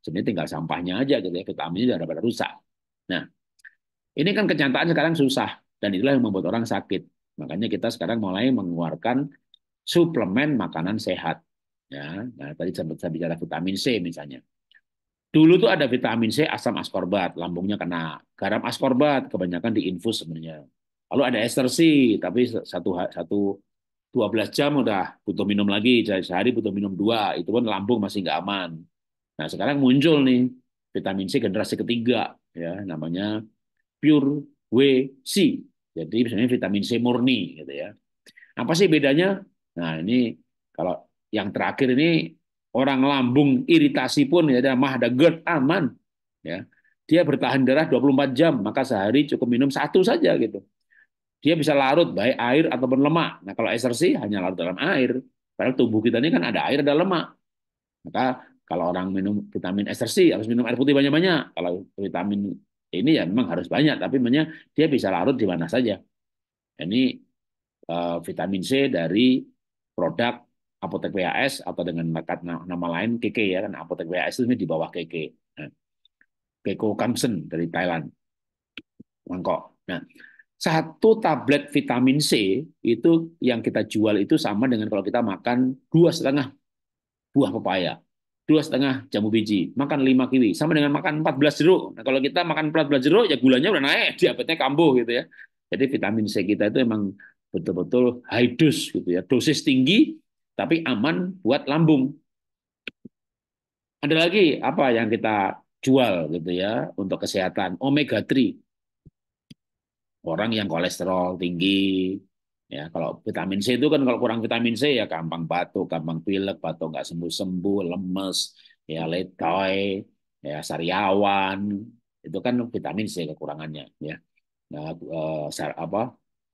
S1: sebenarnya tinggal sampahnya aja gitu ya, vitaminnya sudah pada rusak. Nah, ini kan kenyataan sekarang susah. Dan itulah yang membuat orang sakit. Makanya kita sekarang mulai mengeluarkan suplemen makanan sehat. Ya, nah, tadi sempat saya bicara vitamin C misalnya. Dulu tuh ada vitamin C asam askorbat, lambungnya kena. Garam askorbat kebanyakan diinfus sebenarnya. Lalu ada ester C, tapi satu satu 12 jam udah butuh minum lagi, sehari butuh minum dua, itu pun lambung masih nggak aman. Nah sekarang muncul nih vitamin C generasi ketiga, ya namanya pure WC. Jadi misalnya vitamin C murni gitu ya. Apa sih bedanya? Nah, ini kalau yang terakhir ini orang lambung iritasi pun ya ada ada GERD aman ya. Dia bertahan darah 24 jam, maka sehari cukup minum satu saja gitu. Dia bisa larut baik air ataupun lemak. Nah, kalau SRC hanya larut dalam air. Padahal tubuh kita ini kan ada air, ada lemak. Maka kalau orang minum vitamin SRC harus minum air putih banyak-banyak. Kalau vitamin ini ya memang harus banyak, tapi memangnya dia bisa larut di mana saja. Ini uh, vitamin C dari produk apotek WAS atau dengan nama lain KK ya kan apotek WAS itu di bawah KK. Keiko nah, Keko Kamsen dari Thailand, Bangkok. Nah, satu tablet vitamin C itu yang kita jual itu sama dengan kalau kita makan dua setengah buah pepaya dua setengah jambu biji, makan lima kiwi, sama dengan makan 14 jeruk. Nah, kalau kita makan 14 jeruk, ya gulanya udah naik, [laughs] diabetesnya kambuh gitu ya. Jadi vitamin C kita itu emang betul-betul high dose gitu ya, dosis tinggi tapi aman buat lambung. Ada lagi apa yang kita jual gitu ya untuk kesehatan? Omega 3. Orang yang kolesterol tinggi, Ya, kalau vitamin C itu kan kalau kurang vitamin C ya gampang batuk, gampang pilek, batuk nggak sembuh-sembuh, lemes, ya letoy, ya sariawan. Itu kan vitamin C kekurangannya, ya. Nah, eh, apa?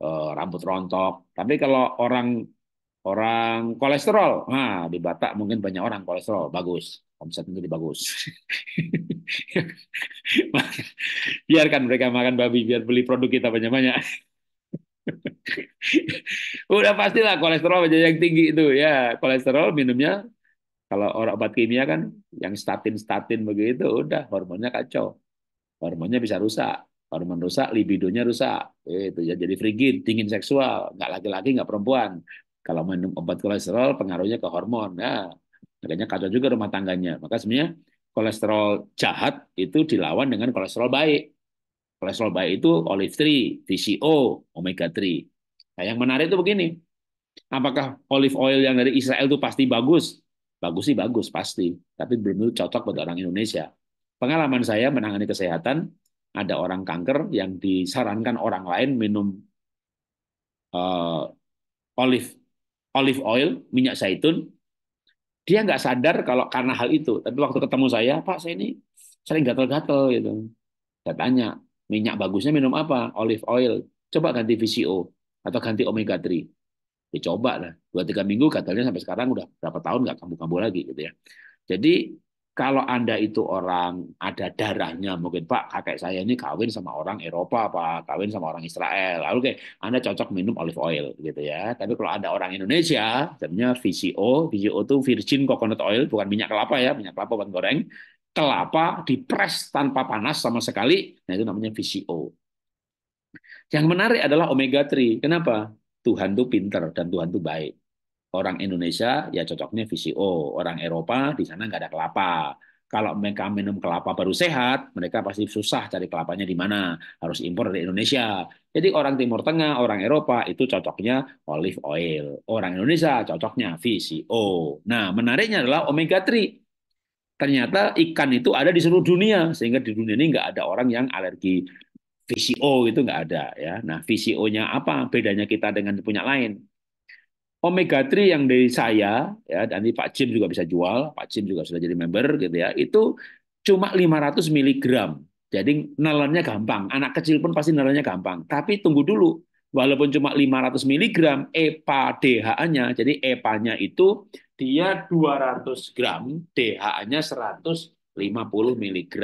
S1: Eh, rambut rontok. Tapi kalau orang orang kolesterol, nah di Batak mungkin banyak orang kolesterol, bagus. Omset menjadi bagus. [laughs] Biarkan mereka makan babi, biar beli produk kita banyak-banyak. [laughs] Udah pastilah kolesterol aja yang tinggi itu ya. Kolesterol minumnya kalau orang obat kimia kan yang statin-statin begitu udah hormonnya kacau. Hormonnya bisa rusak. Hormon rusak, libidonya rusak. Itu ya jadi frigid, dingin seksual, nggak laki-laki, nggak perempuan. Kalau minum obat kolesterol pengaruhnya ke hormon. ya makanya kacau juga rumah tangganya. Maka sebenarnya kolesterol jahat itu dilawan dengan kolesterol baik. Kolesterol baik itu olive tree, VCO, omega 3. Nah, yang menarik itu begini. Apakah olive oil yang dari Israel itu pasti bagus? Bagus sih bagus, pasti. Tapi belum tentu cocok buat orang Indonesia. Pengalaman saya menangani kesehatan, ada orang kanker yang disarankan orang lain minum uh, olive olive oil, minyak zaitun. Dia nggak sadar kalau karena hal itu. Tapi waktu ketemu saya, Pak, saya ini sering gatel-gatel gitu. Saya tanya, Minyak bagusnya minum apa? Olive oil. Coba ganti VCO atau ganti omega 3. Dicoba ya, lah. Dua tiga minggu katanya sampai sekarang udah berapa tahun nggak kambuh-kambuh lagi gitu ya. Jadi kalau Anda itu orang ada darahnya, mungkin Pak, kakek saya ini kawin sama orang Eropa, Pak, kawin sama orang Israel. Lalu oke, Anda cocok minum olive oil gitu ya. Tapi kalau ada orang Indonesia, sebenarnya VCO, VCO itu virgin coconut oil, bukan minyak kelapa ya, minyak kelapa buat goreng kelapa dipres tanpa panas sama sekali, nah itu namanya VCO. Yang menarik adalah omega 3. Kenapa? Tuhan tuh pinter dan Tuhan tuh baik. Orang Indonesia ya cocoknya VCO, orang Eropa di sana nggak ada kelapa. Kalau mereka minum kelapa baru sehat, mereka pasti susah cari kelapanya di mana, harus impor dari Indonesia. Jadi orang Timur Tengah, orang Eropa itu cocoknya olive oil, orang Indonesia cocoknya VCO. Nah, menariknya adalah omega 3 ternyata ikan itu ada di seluruh dunia sehingga di dunia ini nggak ada orang yang alergi VCO itu nggak ada ya. Nah VCO-nya apa? Bedanya kita dengan punya lain. Omega 3 yang dari saya ya nanti Pak Jim juga bisa jual, Pak Jim juga sudah jadi member gitu ya. Itu cuma 500 mg. Jadi nelannya gampang, anak kecil pun pasti nelannya gampang. Tapi tunggu dulu, walaupun cuma 500 mg EPA DHA-nya, jadi EPA-nya itu dia 200 gram, DHA-nya 150 mg.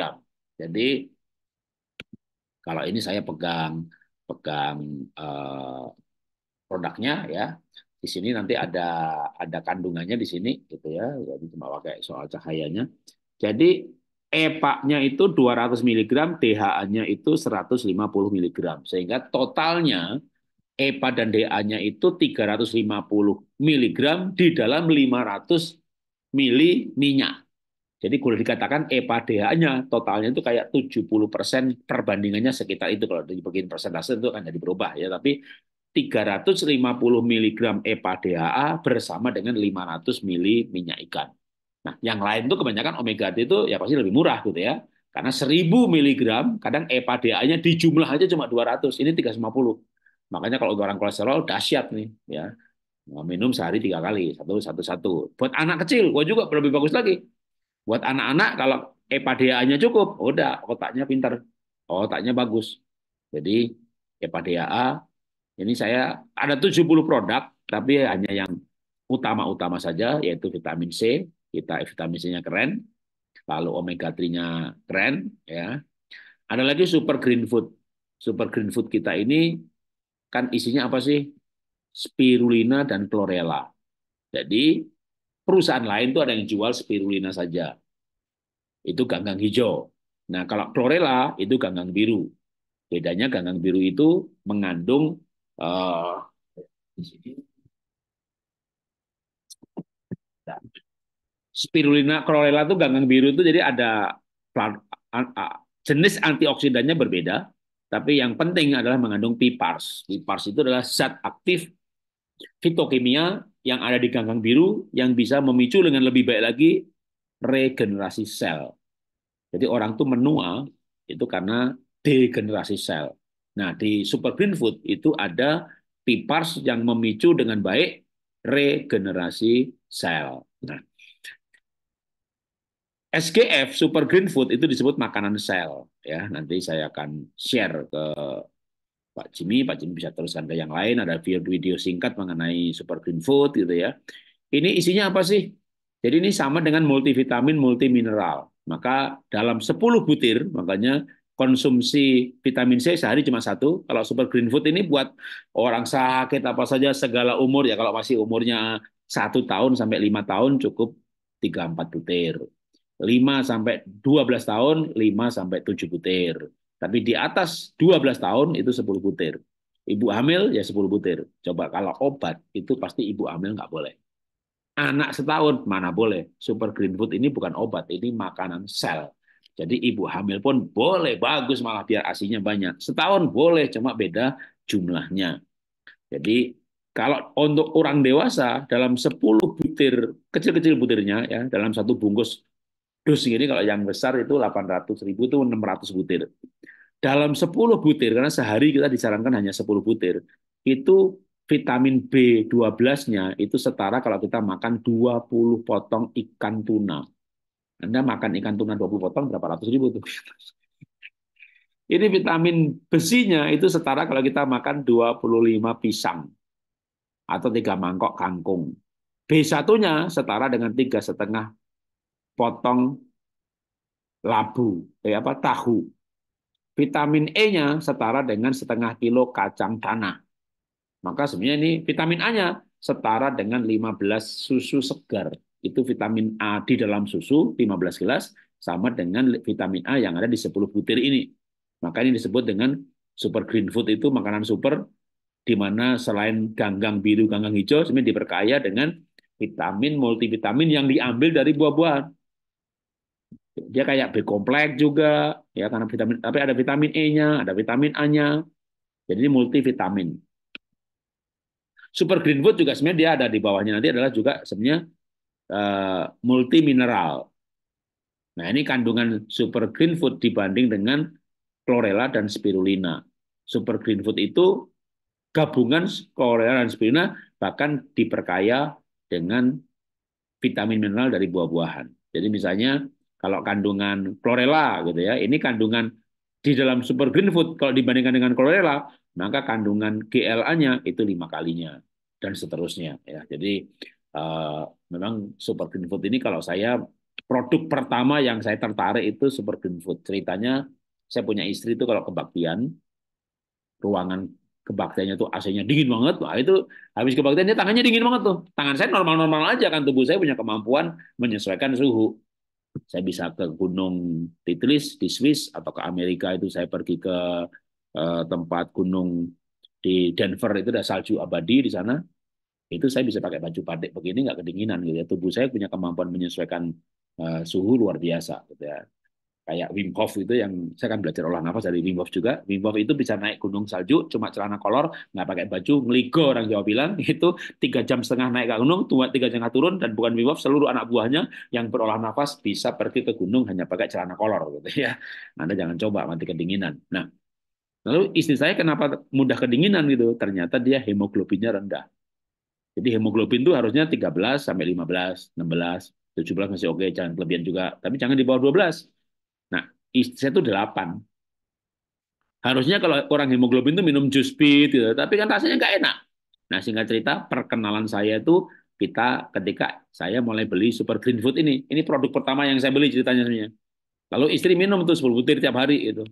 S1: Jadi kalau ini saya pegang pegang eh, produknya ya. Di sini nanti ada ada kandungannya di sini gitu ya. Jadi cuma pakai soal cahayanya. Jadi EPA-nya itu 200 mg, DHA-nya itu 150 mg. Sehingga totalnya EPA dan DA-nya itu 350 mg di dalam 500 mili minyak. Jadi boleh dikatakan EPA DH-nya totalnya itu kayak 70 persen perbandingannya sekitar itu kalau dibagiin persentase itu akan jadi berubah ya. Tapi 350 mg EPA DHA bersama dengan 500 mili minyak ikan. Nah, yang lain tuh kebanyakan omega 3 itu ya pasti lebih murah gitu ya. Karena 1000 mg kadang EPA DHA-nya di jumlah aja cuma 200, ini 350. Makanya kalau orang kolesterol dahsyat nih, ya minum sehari tiga kali, satu satu satu. Buat anak kecil, gua juga lebih bagus lagi. Buat anak-anak kalau EPADA-nya cukup, udah otaknya pintar, otaknya bagus. Jadi EPADA ini saya ada 70 produk, tapi hanya yang utama-utama saja, yaitu vitamin C. Kita vitamin C-nya keren, lalu omega 3-nya keren. ya. Ada lagi super green food. Super green food kita ini Kan isinya apa sih? Spirulina dan chlorella. Jadi perusahaan lain tuh ada yang jual spirulina saja. Itu ganggang hijau. Nah, kalau chlorella itu ganggang biru. Bedanya ganggang biru itu mengandung uh, spirulina chlorella itu ganggang biru itu jadi ada jenis antioksidannya berbeda tapi yang penting adalah mengandung PPARS. PPARS itu adalah zat aktif fitokimia yang ada di ganggang biru yang bisa memicu dengan lebih baik lagi regenerasi sel. Jadi orang itu menua itu karena degenerasi sel. Nah, di Super Green Food itu ada PPARS yang memicu dengan baik regenerasi sel. Nah, SGF Super Green Food itu disebut makanan sel ya. Nanti saya akan share ke Pak Jimmy, Pak Jimmy bisa teruskan ke yang lain ada video singkat mengenai Super Green Food gitu ya. Ini isinya apa sih? Jadi ini sama dengan multivitamin, multimineral. Maka dalam 10 butir, makanya konsumsi vitamin C sehari cuma satu. Kalau super green food ini buat orang sakit apa saja segala umur ya. Kalau masih umurnya satu tahun sampai lima tahun cukup tiga empat butir. 5 sampai 12 tahun 5 sampai 7 butir. Tapi di atas 12 tahun itu 10 butir. Ibu hamil ya 10 butir. Coba kalau obat itu pasti ibu hamil nggak boleh. Anak setahun mana boleh. Super Green Food ini bukan obat, ini makanan sel. Jadi ibu hamil pun boleh, bagus malah biar asinya banyak. Setahun boleh, cuma beda jumlahnya. Jadi kalau untuk orang dewasa dalam 10 butir, kecil-kecil butirnya ya, dalam satu bungkus dus ini kalau yang besar itu 800 ribu itu 600 butir. Dalam 10 butir, karena sehari kita disarankan hanya 10 butir, itu vitamin B12-nya itu setara kalau kita makan 20 potong ikan tuna. Anda makan ikan tuna 20 potong berapa ratus ribu tuh. [laughs] Ini vitamin besinya itu setara kalau kita makan 25 pisang atau tiga mangkok kangkung. B1-nya setara dengan tiga setengah potong labu, eh apa tahu. Vitamin E-nya setara dengan setengah kilo kacang tanah. Maka sebenarnya ini vitamin A-nya setara dengan 15 susu segar. Itu vitamin A di dalam susu 15 gelas sama dengan vitamin A yang ada di 10 butir ini. Maka ini disebut dengan super green food itu makanan super di mana selain ganggang biru, ganggang hijau, sebenarnya diperkaya dengan vitamin multivitamin yang diambil dari buah-buahan. Dia kayak B kompleks juga, ya karena vitamin, tapi ada vitamin E-nya, ada vitamin A-nya. Jadi ini multivitamin. Super Green Food juga sebenarnya dia ada di bawahnya nanti adalah juga sebenarnya uh, eh, multi mineral. Nah ini kandungan Super Green Food dibanding dengan chlorella dan spirulina. Super Green Food itu gabungan chlorella dan spirulina bahkan diperkaya dengan vitamin mineral dari buah-buahan. Jadi misalnya kalau kandungan chlorella gitu ya, ini kandungan di dalam super green food kalau dibandingkan dengan chlorella, maka kandungan GLA-nya itu lima kalinya dan seterusnya ya. Jadi uh, memang super green food ini kalau saya produk pertama yang saya tertarik itu super green food. Ceritanya saya punya istri itu kalau kebaktian ruangan kebaktiannya tuh AC-nya dingin banget. Wah, itu habis kebaktian dia tangannya dingin banget tuh. Tangan saya normal-normal aja kan tubuh saya punya kemampuan menyesuaikan suhu. Saya bisa ke Gunung Titlis di Swiss atau ke Amerika itu saya pergi ke eh, tempat gunung di Denver itu ada salju abadi di sana. Itu saya bisa pakai baju batik begini nggak kedinginan gitu ya. Tubuh saya punya kemampuan menyesuaikan eh, suhu luar biasa gitu ya kayak Wim Hof itu yang saya kan belajar olah nafas dari Wim Hof juga. Wim Hof itu bisa naik gunung salju cuma celana kolor, nggak pakai baju, ngeligo orang Jawa bilang [laughs] itu tiga jam setengah naik ke gunung, tua tiga jam turun dan bukan Wim Hof seluruh anak buahnya yang berolah nafas bisa pergi ke gunung hanya pakai celana kolor gitu ya. Anda jangan coba mati kedinginan. Nah, lalu istri saya kenapa mudah kedinginan gitu? Ternyata dia hemoglobinnya rendah. Jadi hemoglobin itu harusnya 13 sampai 15, 16, 17 masih oke, jangan kelebihan juga. Tapi jangan di bawah 12 istri saya itu delapan. Harusnya kalau orang hemoglobin itu minum jus pit, gitu. tapi kan rasanya nggak enak. Nah singkat cerita perkenalan saya itu kita ketika saya mulai beli super green food ini, ini produk pertama yang saya beli ceritanya sebenarnya. Lalu istri minum tuh 10 butir tiap hari itu.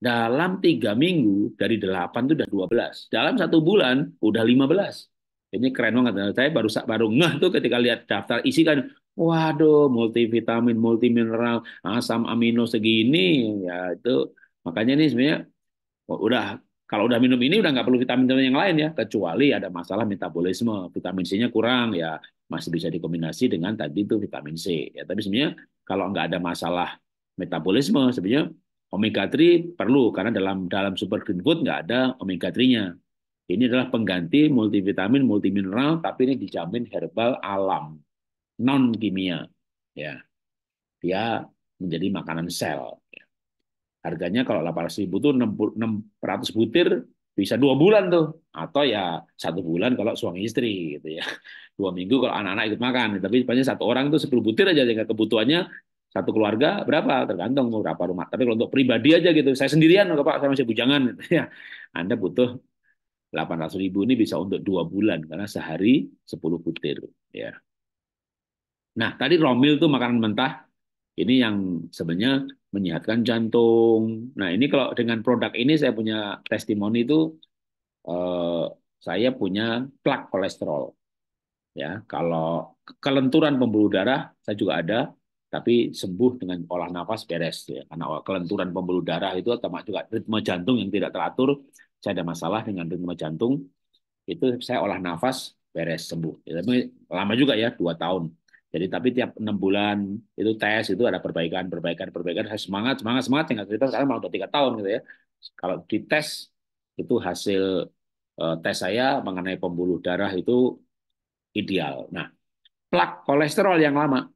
S1: Dalam tiga minggu dari delapan itu udah 12. Dalam satu bulan udah 15. Ini keren banget. Saya baru baru ngeh tuh ketika lihat daftar isi kan, waduh multivitamin, multimineral, asam amino segini, ya itu makanya ini sebenarnya oh, udah kalau udah minum ini udah nggak perlu vitamin-vitamin yang lain ya, kecuali ada masalah metabolisme, vitamin C-nya kurang ya masih bisa dikombinasi dengan tadi itu vitamin C. Ya, tapi sebenarnya kalau nggak ada masalah metabolisme, sebenarnya omega 3 perlu karena dalam dalam super green food nggak ada omega 3-nya. Ini adalah pengganti multivitamin, multimineral, tapi ini dijamin herbal alam, non kimia, ya. Dia menjadi makanan sel. Harganya kalau 800 ribu tuh 600 butir bisa dua bulan tuh, atau ya satu bulan kalau suami istri gitu ya. [laughs] Dua minggu kalau anak-anak ikut makan, tapi banyak satu orang tuh 10 butir aja jika kebutuhannya satu keluarga berapa tergantung berapa rumah tapi kalau untuk pribadi aja gitu saya sendirian nggak pak saya masih bujangan gitu ya anda butuh 800 ribu ini bisa untuk dua bulan karena sehari 10 butir ya. Nah tadi romil tuh makanan mentah ini yang sebenarnya menyehatkan jantung. Nah ini kalau dengan produk ini saya punya testimoni itu eh, saya punya plak kolesterol ya kalau kelenturan pembuluh darah saya juga ada tapi sembuh dengan olah nafas beres ya karena kelenturan pembuluh darah itu termasuk juga ritme jantung yang tidak teratur saya ada masalah dengan demam jantung, itu saya olah nafas, beres sembuh. Ya, tapi lama juga ya, dua tahun. Jadi tapi tiap enam bulan itu tes itu ada perbaikan, perbaikan, perbaikan. Saya semangat, semangat, semangat. Tinggal cerita sekarang malah udah tiga tahun gitu ya. Kalau dites itu hasil eh, tes saya mengenai pembuluh darah itu ideal. Nah, plak kolesterol yang lama.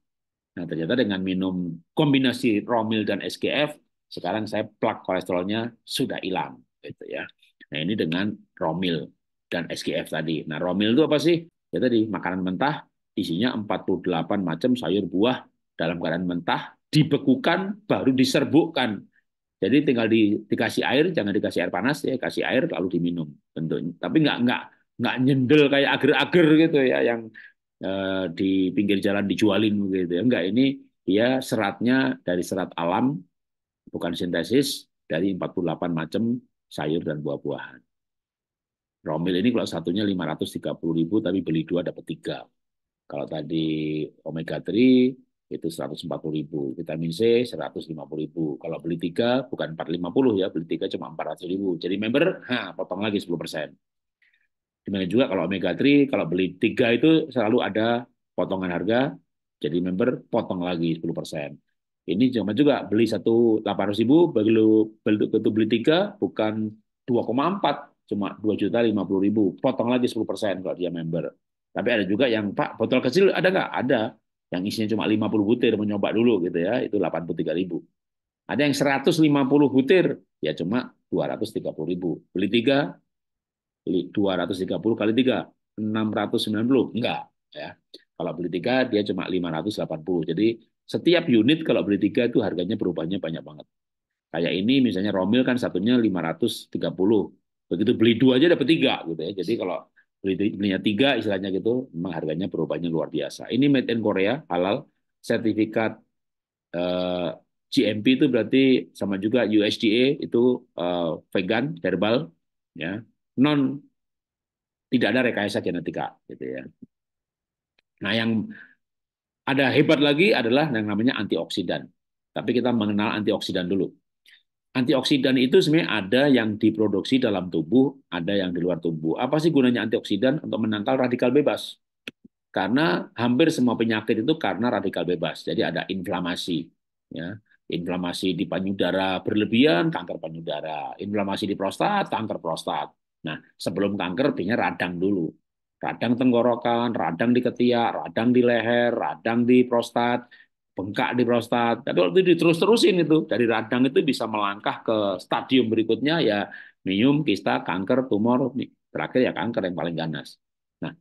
S1: Nah ternyata dengan minum kombinasi Romil dan SGF sekarang saya plak kolesterolnya sudah hilang gitu ya. Nah ini dengan romil dan SGF tadi. Nah romil itu apa sih? Ya tadi makanan mentah isinya 48 macam sayur buah dalam keadaan mentah dibekukan baru diserbukkan. Jadi tinggal di, dikasih air, jangan dikasih air panas ya, kasih air lalu diminum bentuknya. Tapi nggak nggak nggak nyendel kayak agar-agar gitu ya yang eh, di pinggir jalan dijualin gitu ya. Enggak ini ya seratnya dari serat alam bukan sintesis dari 48 macam sayur dan buah-buahan. Romil ini kalau satunya 530 ribu tapi beli dua dapat tiga. Kalau tadi omega 3 itu 140 ribu, vitamin C 150 ribu. Kalau beli tiga bukan 450 ya, beli tiga cuma 400 ribu. Jadi member, ha, potong lagi 10 persen. Gimana juga kalau omega 3, kalau beli tiga itu selalu ada potongan harga, jadi member potong lagi 10 persen ini cuma juga beli satu delapan ratus ribu beli begitu beli tiga bukan dua koma empat cuma dua juta lima puluh ribu potong lagi sepuluh persen kalau dia member tapi ada juga yang pak botol kecil ada nggak ada yang isinya cuma lima puluh butir mencoba dulu gitu ya itu delapan puluh tiga ribu ada yang seratus lima puluh butir ya cuma dua ratus tiga puluh ribu beli tiga beli puluh kali tiga enam ratus sembilan puluh enggak ya kalau beli tiga dia cuma lima ratus delapan puluh jadi setiap unit kalau beli tiga itu harganya berubahnya banyak banget. Kayak ini misalnya Romil kan satunya 530. Begitu beli dua aja dapat tiga gitu ya. Jadi kalau beli belinya tiga istilahnya gitu, memang harganya berubahnya luar biasa. Ini made in Korea halal, sertifikat eh, GMP itu berarti sama juga USDA itu eh, vegan herbal ya. Non tidak ada rekayasa genetika gitu ya. Nah yang ada hebat lagi adalah yang namanya antioksidan. Tapi kita mengenal antioksidan dulu. Antioksidan itu sebenarnya ada yang diproduksi dalam tubuh, ada yang di luar tubuh. Apa sih gunanya antioksidan untuk menangkal radikal bebas? Karena hampir semua penyakit itu karena radikal bebas. Jadi ada inflamasi, ya. Inflamasi di payudara berlebihan, kanker payudara. Inflamasi di prostat, kanker prostat. Nah, sebelum kanker punya radang dulu radang tenggorokan, radang di ketiak, radang di leher, radang di prostat, bengkak di prostat. Tapi waktu itu diterus-terusin itu, dari radang itu bisa melangkah ke stadium berikutnya ya minum, kista, kanker, tumor, terakhir ya kanker yang paling ganas. Nah,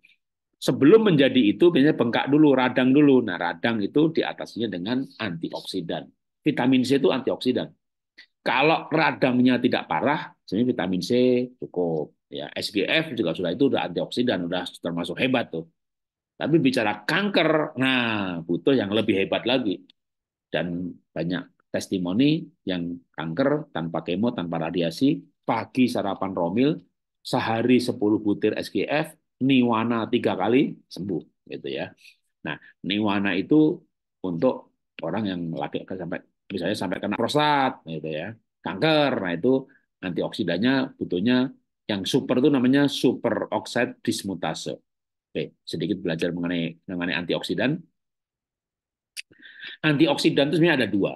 S1: sebelum menjadi itu biasanya bengkak dulu, radang dulu. Nah, radang itu diatasinya dengan antioksidan. Vitamin C itu antioksidan. Kalau radangnya tidak parah, sebenarnya vitamin C cukup ya SGF juga sudah itu udah antioksidan udah termasuk hebat tuh tapi bicara kanker nah butuh yang lebih hebat lagi dan banyak testimoni yang kanker tanpa kemo tanpa radiasi pagi sarapan romil sehari 10 butir SGF niwana tiga kali sembuh gitu ya nah niwana itu untuk orang yang laki sampai misalnya sampai kena prostat gitu ya kanker nah itu antioksidannya butuhnya yang super itu namanya super oxide dismutase. Oke, sedikit belajar mengenai mengenai antioksidan. Antioksidan itu sebenarnya ada dua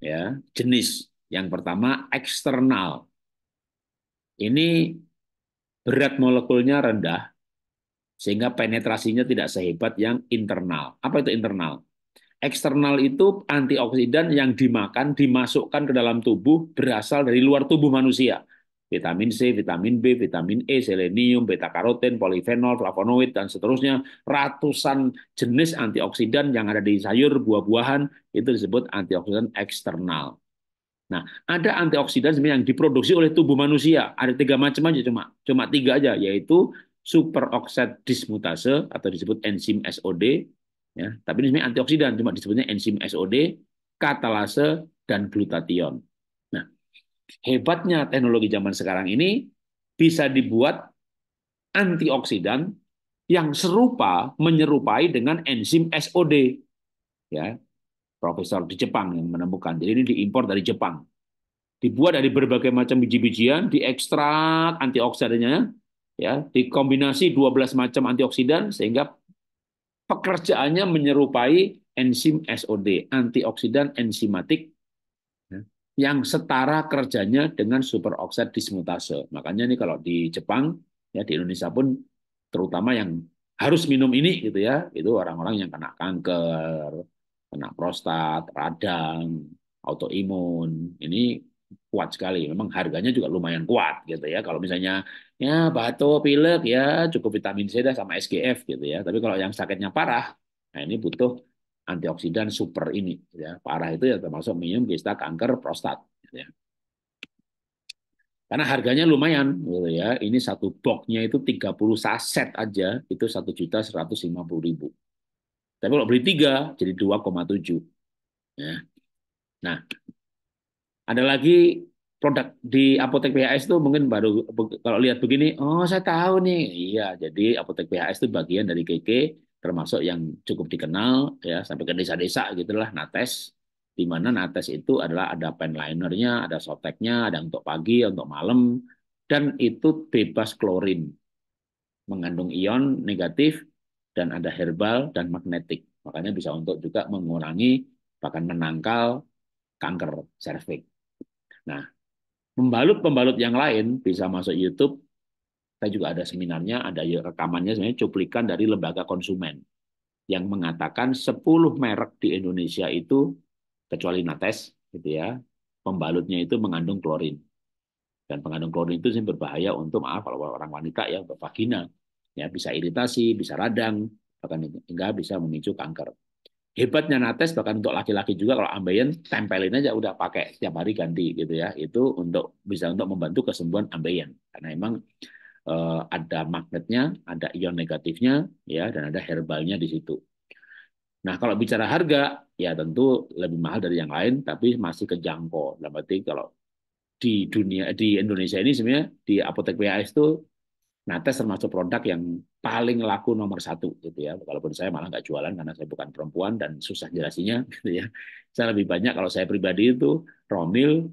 S1: ya jenis. Yang pertama eksternal. Ini berat molekulnya rendah sehingga penetrasinya tidak sehebat yang internal. Apa itu internal? Eksternal itu antioksidan yang dimakan, dimasukkan ke dalam tubuh berasal dari luar tubuh manusia vitamin C, vitamin B, vitamin E, selenium, beta karoten, polifenol, flavonoid dan seterusnya, ratusan jenis antioksidan yang ada di sayur, buah-buahan itu disebut antioksidan eksternal. Nah, ada antioksidan yang diproduksi oleh tubuh manusia. Ada tiga macam aja cuma, cuma tiga aja, yaitu superoksid dismutase atau disebut enzim SOD, ya. Tapi ini sebenarnya antioksidan, cuma disebutnya enzim SOD, katalase, dan glutathione hebatnya teknologi zaman sekarang ini bisa dibuat antioksidan yang serupa menyerupai dengan enzim SOD. Ya, profesor di Jepang yang menemukan. Jadi ini diimpor dari Jepang. Dibuat dari berbagai macam biji-bijian, diekstrak antioksidannya, ya, dikombinasi 12 macam antioksidan sehingga pekerjaannya menyerupai enzim SOD, antioksidan enzimatik yang setara kerjanya dengan superoksid dismutase. Makanya ini kalau di Jepang ya di Indonesia pun terutama yang harus minum ini gitu ya, itu orang-orang yang kena kanker, kena prostat, radang, autoimun. Ini kuat sekali. Memang harganya juga lumayan kuat gitu ya. Kalau misalnya ya batuk, pilek ya cukup vitamin C dah sama SGF gitu ya. Tapi kalau yang sakitnya parah, nah ini butuh antioksidan super ini. Ya. Parah itu ya termasuk minum bisa kanker prostat. Gitu ya. Karena harganya lumayan, gitu ya. Ini satu boxnya itu 30 saset aja itu satu juta seratus lima puluh ribu. Tapi kalau beli tiga jadi 2,7. Ya. Nah, ada lagi produk di apotek PHS itu mungkin baru kalau lihat begini, oh saya tahu nih. Iya, jadi apotek PHS itu bagian dari KK termasuk yang cukup dikenal ya sampai ke desa-desa gitulah Nates di mana Nates itu adalah ada penlinernya, ada soteknya, ada untuk pagi, untuk malam dan itu bebas klorin mengandung ion negatif dan ada herbal dan magnetik. Makanya bisa untuk juga mengurangi bahkan menangkal kanker serviks. Nah, pembalut-pembalut yang lain bisa masuk YouTube kita juga ada seminarnya, ada rekamannya sebenarnya cuplikan dari lembaga konsumen yang mengatakan 10 merek di Indonesia itu kecuali Nates gitu ya, pembalutnya itu mengandung klorin. Dan pengandung klorin itu sih berbahaya untuk maaf kalau orang wanita ya untuk vagina. Ya bisa iritasi, bisa radang, bahkan hingga bisa memicu kanker. Hebatnya Nates bahkan untuk laki-laki juga kalau ambeien tempelin aja udah pakai setiap hari ganti gitu ya. Itu untuk bisa untuk membantu kesembuhan ambeien. Karena emang Eh, ada magnetnya, ada ion negatifnya, ya, dan ada herbalnya di situ. Nah, kalau bicara harga, ya tentu lebih mahal dari yang lain, tapi masih kejangkau. Dalam berarti kalau di dunia di Indonesia ini sebenarnya di apotek PAS itu Nates termasuk produk yang paling laku nomor satu gitu ya. Walaupun saya malah nggak jualan karena saya bukan perempuan dan susah jelasinya, [laughs] gitu ya. Saya lebih banyak kalau saya pribadi itu Romil,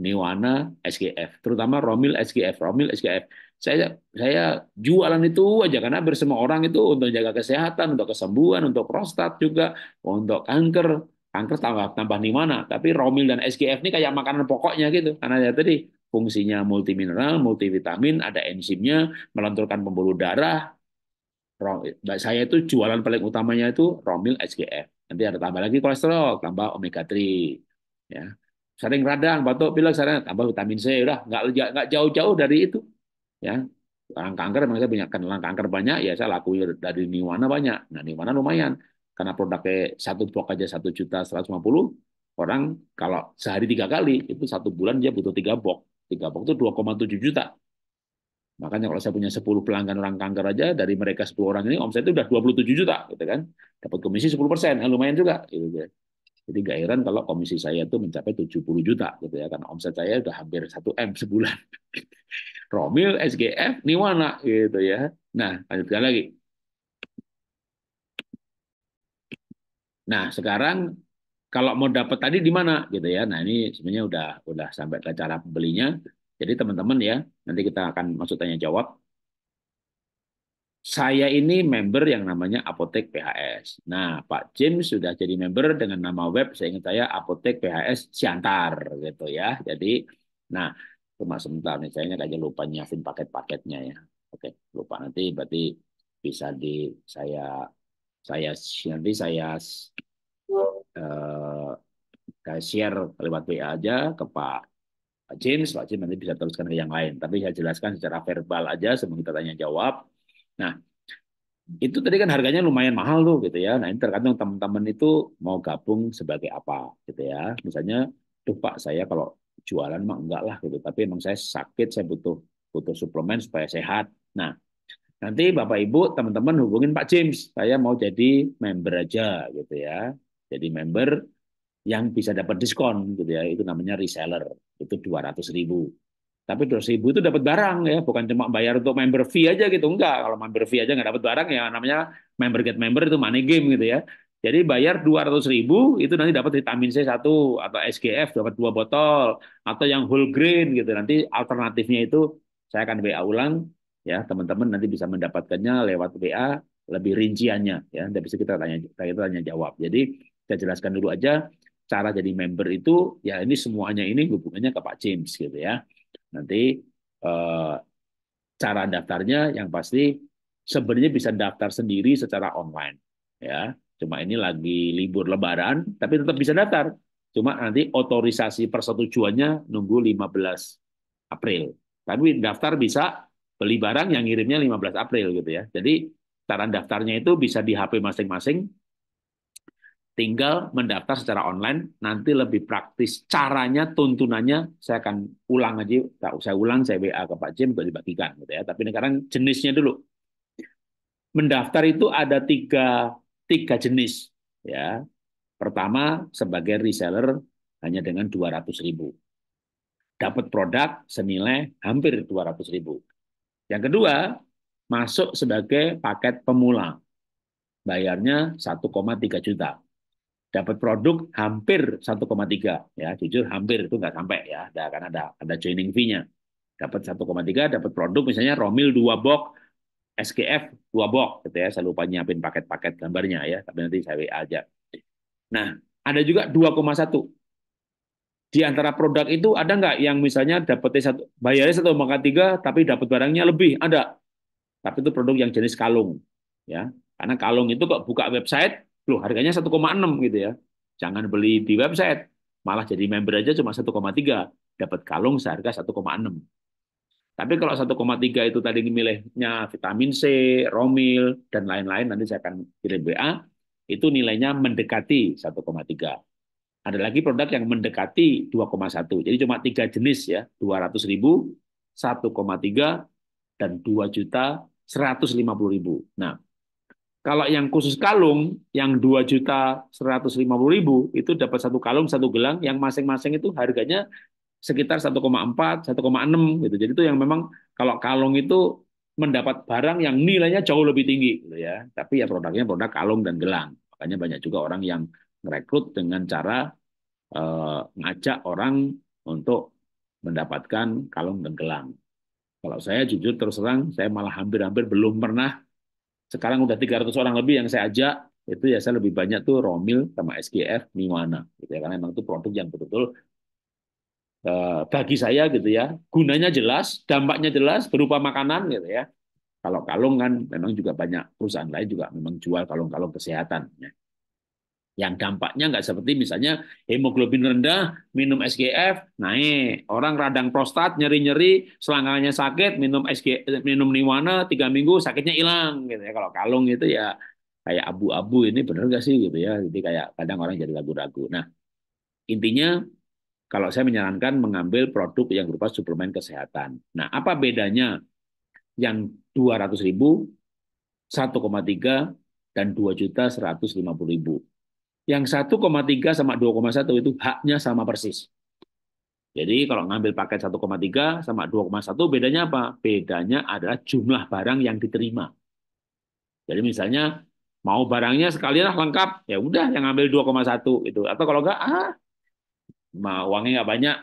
S1: Niwana, SGF, terutama Romil SGF, Romil SGF saya saya jualan itu aja karena hampir orang itu untuk jaga kesehatan, untuk kesembuhan, untuk prostat juga, untuk kanker, kanker tambah tambah di mana. Tapi Romil dan SGF ini kayak makanan pokoknya gitu. Karena ya tadi fungsinya multimineral, multivitamin, ada enzimnya, melenturkan pembuluh darah. Saya itu jualan paling utamanya itu Romil SGF. Nanti ada tambah lagi kolesterol, tambah omega 3. Ya. Sering radang, batuk, pilek, sering tambah vitamin C. Udah nggak nggak jauh-jauh dari itu ya orang kanker memang banyak kan orang kanker banyak ya saya laku ya dari Niwana banyak nah Niwana lumayan karena produknya satu blok aja satu juta seratus lima puluh orang kalau sehari tiga kali itu satu bulan dia butuh tiga box tiga box itu dua koma tujuh juta Makanya kalau saya punya sepuluh pelanggan orang kanker aja, dari mereka sepuluh orang ini omset itu udah dua puluh tujuh juta, gitu kan. Dapat komisi sepuluh persen, yang eh, lumayan juga. Gitu, ya. Jadi gak heran kalau komisi saya itu mencapai tujuh puluh juta, gitu ya. Karena omset saya udah hampir satu M sebulan. [laughs] Romil, SGF, Niwana gitu ya. Nah, lanjutkan lagi. Nah, sekarang kalau mau dapat tadi di mana gitu ya. Nah, ini sebenarnya udah udah sampai ke cara pembelinya. Jadi teman-teman ya, nanti kita akan masuk tanya jawab. Saya ini member yang namanya Apotek PHS. Nah, Pak James sudah jadi member dengan nama web saya ingat saya Apotek PHS Siantar gitu ya. Jadi, nah cuma sebentar nih saya ingat aja lupa nyiapin paket-paketnya ya oke lupa nanti berarti bisa di saya saya nanti saya eh, uh, share lewat WA aja ke Pak James Pak James nanti bisa teruskan ke yang lain tapi saya jelaskan secara verbal aja sebelum kita tanya jawab nah itu tadi kan harganya lumayan mahal tuh gitu ya. Nah ini tergantung teman-teman itu mau gabung sebagai apa gitu ya. Misalnya, tuh Pak saya kalau jualan mah enggak lah gitu. Tapi emang saya sakit, saya butuh butuh suplemen supaya sehat. Nah, nanti Bapak Ibu, teman-teman hubungin Pak James. Saya mau jadi member aja gitu ya. Jadi member yang bisa dapat diskon gitu ya. Itu namanya reseller. Itu dua ratus ribu. Tapi 200 ribu itu dapat barang ya, bukan cuma bayar untuk member fee aja gitu. Enggak, kalau member fee aja nggak dapat barang ya namanya member get member itu money game gitu ya. Jadi bayar 200 ribu itu nanti dapat vitamin C satu atau SGF dapat dua botol atau yang whole grain gitu. Nanti alternatifnya itu saya akan WA ulang ya teman-teman nanti bisa mendapatkannya lewat WA lebih rinciannya ya. Dan bisa kita tanya kita tanya jawab. Jadi saya jelaskan dulu aja cara jadi member itu ya ini semuanya ini hubungannya ke Pak James gitu ya. Nanti eh, cara daftarnya yang pasti sebenarnya bisa daftar sendiri secara online ya Cuma ini lagi libur lebaran, tapi tetap bisa daftar. Cuma nanti otorisasi persetujuannya nunggu 15 April. Tapi daftar bisa beli barang yang ngirimnya 15 April gitu ya. Jadi cara daftarnya itu bisa di HP masing-masing. Tinggal mendaftar secara online, nanti lebih praktis. Caranya, tuntunannya, saya akan ulang aja, saya ulang, saya WA ke Pak Jim untuk dibagikan. Gitu ya. Tapi sekarang jenisnya dulu. Mendaftar itu ada tiga tiga jenis ya. Pertama sebagai reseller hanya dengan ratus ribu. Dapat produk senilai hampir ratus ribu. Yang kedua, masuk sebagai paket pemula. Bayarnya 1,3 juta. Dapat produk hampir 1,3 ya, jujur hampir itu nggak sampai ya, ada karena ada ada joining fee-nya. Dapat 1,3, dapat produk misalnya Romil 2 box SKF dua box gitu ya. Saya lupa nyiapin paket-paket gambarnya ya, tapi nanti saya WA aja. Nah, ada juga 2,1. Di antara produk itu ada nggak yang misalnya dapat satu bayarnya satu maka tiga tapi dapat barangnya lebih ada. Tapi itu produk yang jenis kalung ya. Karena kalung itu kok buka website, loh harganya 1,6 gitu ya. Jangan beli di website, malah jadi member aja cuma 1,3, dapat kalung seharga 1,6 tapi kalau 1,3 itu tadi milihnya vitamin C, romil, dan lain-lain, nanti saya akan kirim BA, itu nilainya mendekati 1,3. Ada lagi produk yang mendekati 2,1. Jadi cuma tiga jenis ya, 200 ribu, 1,3, dan 2 juta 150 ribu. Nah, kalau yang khusus kalung, yang 2 juta 150 ribu, itu dapat satu kalung, satu gelang, yang masing-masing itu harganya sekitar 1,4, 1,6 gitu. Jadi itu yang memang kalau kalung itu mendapat barang yang nilainya jauh lebih tinggi gitu ya. Tapi ya produknya produk kalung dan gelang. Makanya banyak juga orang yang merekrut dengan cara eh, ngajak orang untuk mendapatkan kalung dan gelang. Kalau saya jujur terus terang, saya malah hampir-hampir belum pernah. Sekarang udah 300 orang lebih yang saya ajak, itu ya saya lebih banyak tuh Romil sama SGF Miwana. Gitu ya. Karena memang itu produk yang betul-betul Eh, bagi saya gitu ya gunanya jelas dampaknya jelas berupa makanan gitu ya kalau kalung kan memang juga banyak perusahaan lain juga memang jual kalung-kalung kesehatan ya. yang dampaknya nggak seperti misalnya hemoglobin rendah minum SGF naik orang radang prostat nyeri-nyeri selangkangannya sakit minum SG eh, minum niwana tiga minggu sakitnya hilang gitu ya kalau kalung itu ya kayak abu-abu ini benar gak sih gitu ya jadi kayak kadang orang jadi ragu-ragu nah intinya kalau saya menyarankan mengambil produk yang berupa suplemen kesehatan. Nah, apa bedanya yang 200.000, 1,3, dan 2.150.000? Yang 1,3 sama 2,1 itu haknya sama persis. Jadi kalau ngambil paket 1,3 sama 2,1 bedanya apa? Bedanya adalah jumlah barang yang diterima. Jadi misalnya mau barangnya sekalian lengkap, ya udah yang ngambil 2,1 itu. Atau kalau enggak, ah Nah, uangnya nggak banyak,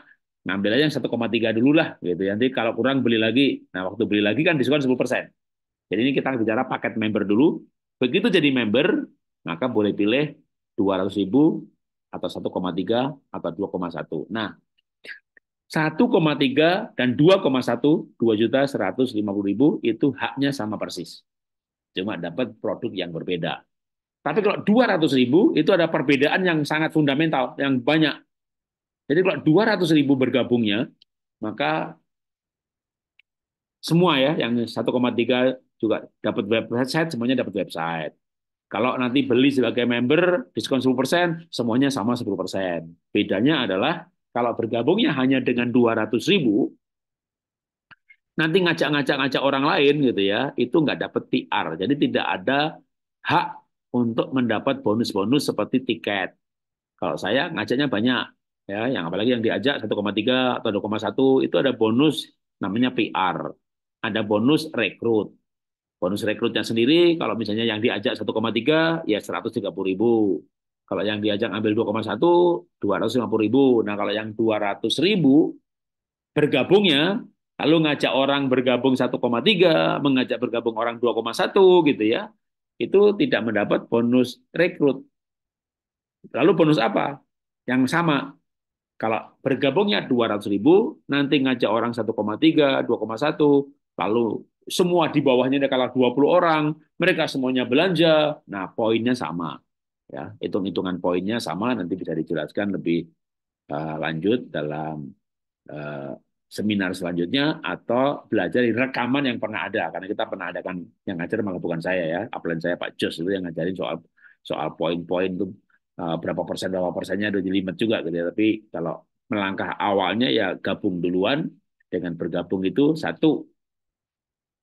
S1: ngambil aja yang 1,3 dulu lah gitu. Nanti kalau kurang beli lagi. Nah, waktu beli lagi kan diskon 10%. Jadi ini kita bicara paket member dulu. Begitu jadi member, maka boleh pilih 200.000 atau 1,3 atau 2,1. Nah, 1,3 dan 2,1 2 juta 150 ribu itu haknya sama persis. Cuma dapat produk yang berbeda. Tapi kalau 200 ribu itu ada perbedaan yang sangat fundamental, yang banyak jadi kalau 200 ribu bergabungnya, maka semua ya, yang 1,3 juga dapat website, semuanya dapat website. Kalau nanti beli sebagai member, diskon 10%, semuanya sama 10%. Bedanya adalah kalau bergabungnya hanya dengan 200 ribu, nanti ngajak-ngajak-ngajak orang lain gitu ya, itu nggak dapat TR. Jadi tidak ada hak untuk mendapat bonus-bonus seperti tiket. Kalau saya ngajaknya banyak, ya yang apalagi yang diajak 1,3 atau 2,1 itu ada bonus namanya PR ada bonus rekrut bonus rekrutnya sendiri kalau misalnya yang diajak 1,3 ya 130 ribu kalau yang diajak ambil 2,1 250 ribu nah kalau yang 200 ribu bergabungnya lalu ngajak orang bergabung 1,3 mengajak bergabung orang 2,1 gitu ya itu tidak mendapat bonus rekrut lalu bonus apa yang sama kalau bergabungnya 200 ribu, nanti ngajak orang 1,3, 2,1, lalu semua di bawahnya ada kalah 20 orang, mereka semuanya belanja, nah poinnya sama. ya Hitung-hitungan poinnya sama, nanti bisa dijelaskan lebih uh, lanjut dalam uh, seminar selanjutnya atau belajar di rekaman yang pernah ada karena kita pernah adakan yang ngajar malah bukan saya ya apalagi saya Pak Jos itu yang ngajarin soal soal poin-poin itu Eh, berapa persen berapa persennya ada di limit juga gitu ya. Tapi kalau melangkah awalnya ya gabung duluan dengan bergabung itu satu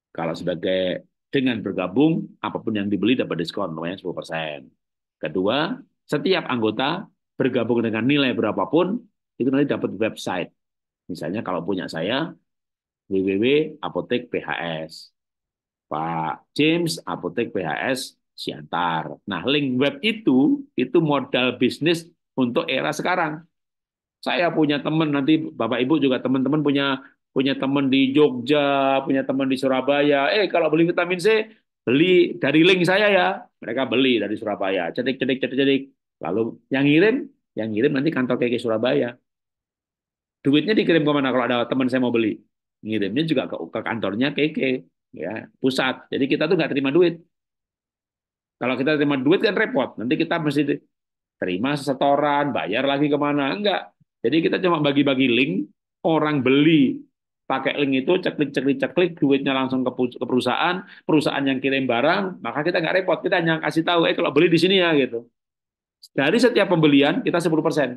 S1: kalau sebagai dengan bergabung apapun yang dibeli dapat diskon namanya 10%. Kedua, setiap anggota bergabung dengan nilai berapapun itu nanti dapat website. Misalnya kalau punya saya www.apotekphs PHS. Pak James Apotek PHS Siantar. Nah, link web itu itu modal bisnis untuk era sekarang. Saya punya teman nanti Bapak Ibu juga teman-teman punya punya teman di Jogja, punya teman di Surabaya. Eh, kalau beli vitamin C, beli dari link saya ya. Mereka beli dari Surabaya. Cetik, cetik, cetik, cetik. Lalu yang ngirim, yang ngirim nanti kantor KK Surabaya. Duitnya dikirim ke mana kalau ada teman saya mau beli? Ngirimnya juga ke, ke kantornya KK, ya pusat. Jadi kita tuh nggak terima duit, kalau kita terima duit kan repot. Nanti kita mesti terima setoran, bayar lagi kemana. Enggak. Jadi kita cuma bagi-bagi link, orang beli pakai link itu, ceklik, ceklik, ceklik, duitnya langsung ke perusahaan, perusahaan yang kirim barang, maka kita nggak repot. Kita hanya kasih tahu, eh kalau beli di sini ya, gitu. Dari setiap pembelian, kita 10 persen.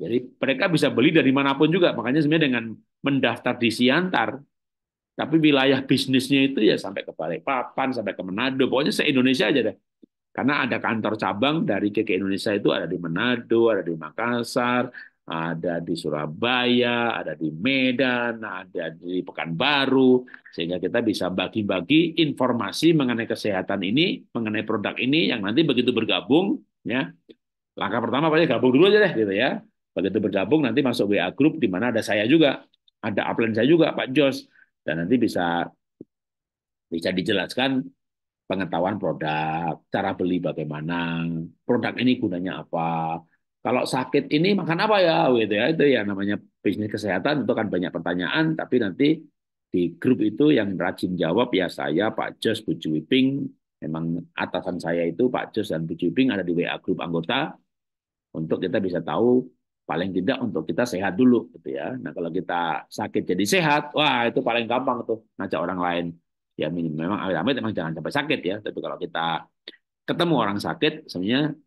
S1: Jadi mereka bisa beli dari manapun juga. Makanya sebenarnya dengan mendaftar di Siantar, tapi wilayah bisnisnya itu ya sampai ke Balikpapan, sampai ke Manado, pokoknya se-Indonesia aja deh. Karena ada kantor cabang dari KK Indonesia itu ada di Manado, ada di Makassar, ada di Surabaya, ada di Medan, ada di Pekanbaru, sehingga kita bisa bagi-bagi informasi mengenai kesehatan ini, mengenai produk ini, yang nanti begitu bergabung, ya langkah pertama pasti gabung dulu aja deh, gitu ya. Begitu bergabung nanti masuk WA group di mana ada saya juga, ada upline saya juga, Pak Jos, dan nanti bisa bisa dijelaskan pengetahuan produk, cara beli bagaimana, produk ini gunanya apa. Kalau sakit ini makan apa ya, gitu ya itu ya namanya bisnis kesehatan itu kan banyak pertanyaan, tapi nanti di grup itu yang rajin jawab ya saya Pak Jos Bu Juwiping memang atasan saya itu Pak Jos dan Bu Juwiping ada di WA grup anggota untuk kita bisa tahu paling tidak untuk kita sehat dulu gitu ya. Nah kalau kita sakit jadi sehat, wah itu paling gampang tuh ngajak orang lain. Ya memang amit-amit memang jangan sampai sakit ya. Tapi kalau kita ketemu orang sakit, sebenarnya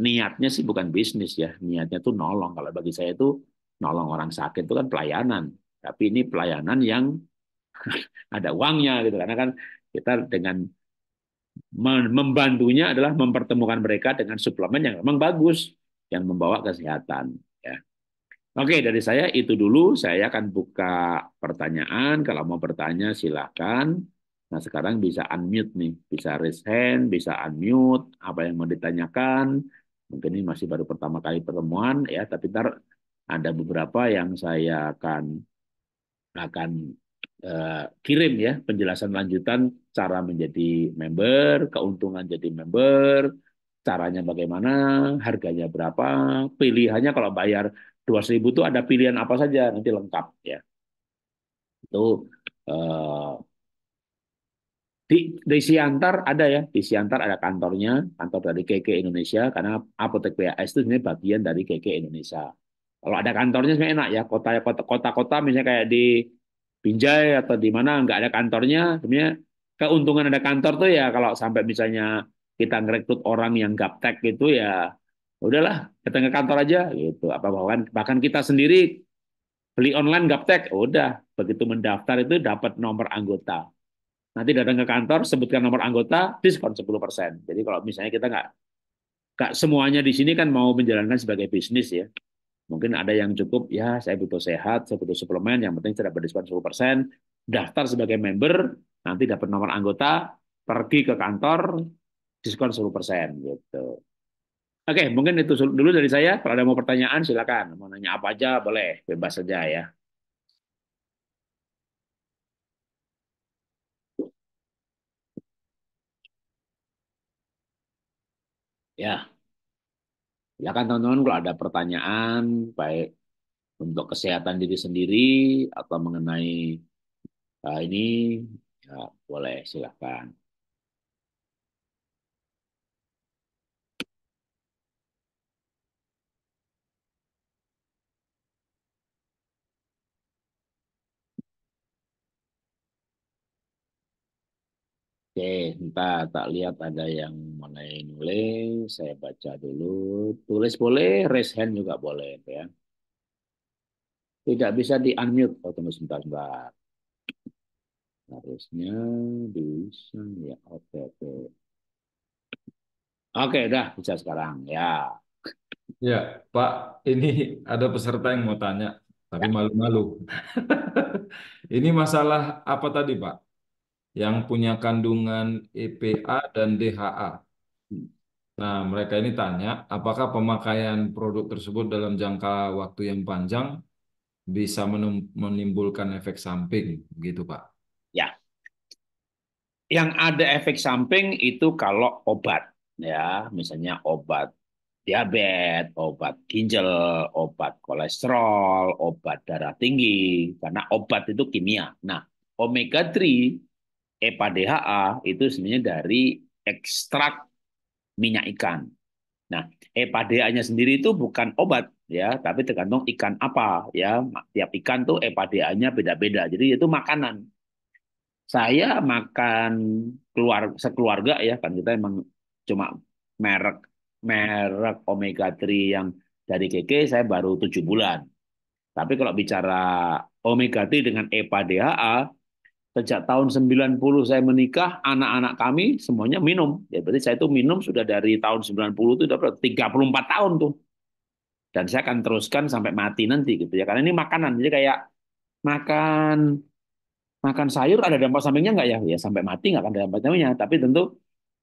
S1: niatnya sih bukan bisnis ya. Niatnya tuh nolong. Kalau bagi saya itu nolong orang sakit itu kan pelayanan. Tapi ini pelayanan yang [laughs] ada uangnya gitu. Karena kan kita dengan membantunya adalah mempertemukan mereka dengan suplemen yang memang bagus yang membawa kesehatan. Ya. Oke, dari saya itu dulu. Saya akan buka pertanyaan. Kalau mau bertanya, silakan. Nah, sekarang bisa unmute nih. Bisa raise hand, bisa unmute. Apa yang mau ditanyakan. Mungkin ini masih baru pertama kali pertemuan, ya. Tapi ntar ada beberapa yang saya akan akan uh, kirim ya penjelasan lanjutan cara menjadi member, keuntungan jadi member, caranya bagaimana, harganya berapa, pilihannya kalau bayar dua ribu itu ada pilihan apa saja nanti lengkap ya. Itu eh, di, di Siantar ada ya, di Siantar ada kantornya, kantor dari KK Indonesia karena Apotek PAS itu sebenarnya bagian dari KK Indonesia. Kalau ada kantornya sebenarnya enak ya, kota-kota-kota misalnya kayak di Binjai atau di mana nggak ada kantornya, sebenarnya keuntungan ada kantor tuh ya kalau sampai misalnya kita ngerekrut orang yang gaptek gitu ya udahlah datang ke kantor aja gitu apa bahkan bahkan kita sendiri beli online gaptek udah begitu mendaftar itu dapat nomor anggota nanti datang ke kantor sebutkan nomor anggota diskon 10% jadi kalau misalnya kita nggak nggak semuanya di sini kan mau menjalankan sebagai bisnis ya mungkin ada yang cukup ya saya butuh sehat saya butuh suplemen yang penting saya dapat diskon 10% daftar sebagai member nanti dapat nomor anggota pergi ke kantor diskon 10% gitu. Oke, mungkin itu dulu dari saya. Kalau ada mau pertanyaan silakan. Mau nanya apa aja boleh, bebas saja ya. Ya. Silakan teman-teman kalau ada pertanyaan baik untuk kesehatan diri sendiri atau mengenai uh, ini ya boleh silakan. Oke, entah tak lihat ada yang mulai nulis, saya baca dulu. Tulis boleh, raise hand juga boleh ya. Tidak bisa di-unmute. Oh, tunggu sebentar, sebentar. Harusnya bisa ya. Oke, oke. Oke, udah bisa sekarang ya. Ya, Pak, ini ada peserta yang mau tanya, tapi ya. malu-malu. [laughs] ini masalah apa tadi, Pak? yang punya kandungan EPA dan DHA. Nah, mereka ini tanya, apakah pemakaian produk tersebut dalam jangka waktu yang panjang bisa menimbulkan efek samping, gitu Pak? Ya. Yang ada efek samping itu kalau obat, ya, misalnya obat diabetes, obat ginjal, obat kolesterol, obat darah tinggi, karena obat itu kimia. Nah, omega 3 EPA eh, DHA itu sebenarnya dari ekstrak minyak ikan. Nah, EPA eh, DHA-nya sendiri itu bukan obat ya, tapi tergantung ikan apa ya. Tiap ikan tuh EPA eh, DHA-nya beda-beda. Jadi itu makanan. Saya makan keluar sekeluarga ya kan kita emang cuma merek merek omega 3 yang dari KK saya baru tujuh bulan. Tapi kalau bicara omega 3 dengan EPA DHA Sejak tahun 90 saya menikah, anak-anak kami semuanya minum. Ya berarti saya itu minum sudah dari tahun 90 itu sudah 34 tahun tuh. Dan saya akan teruskan sampai mati nanti gitu ya. Karena ini makanan. Jadi kayak makan makan sayur ada dampak sampingnya nggak ya? Ya sampai mati nggak akan ada dampak sampingnya. Tapi tentu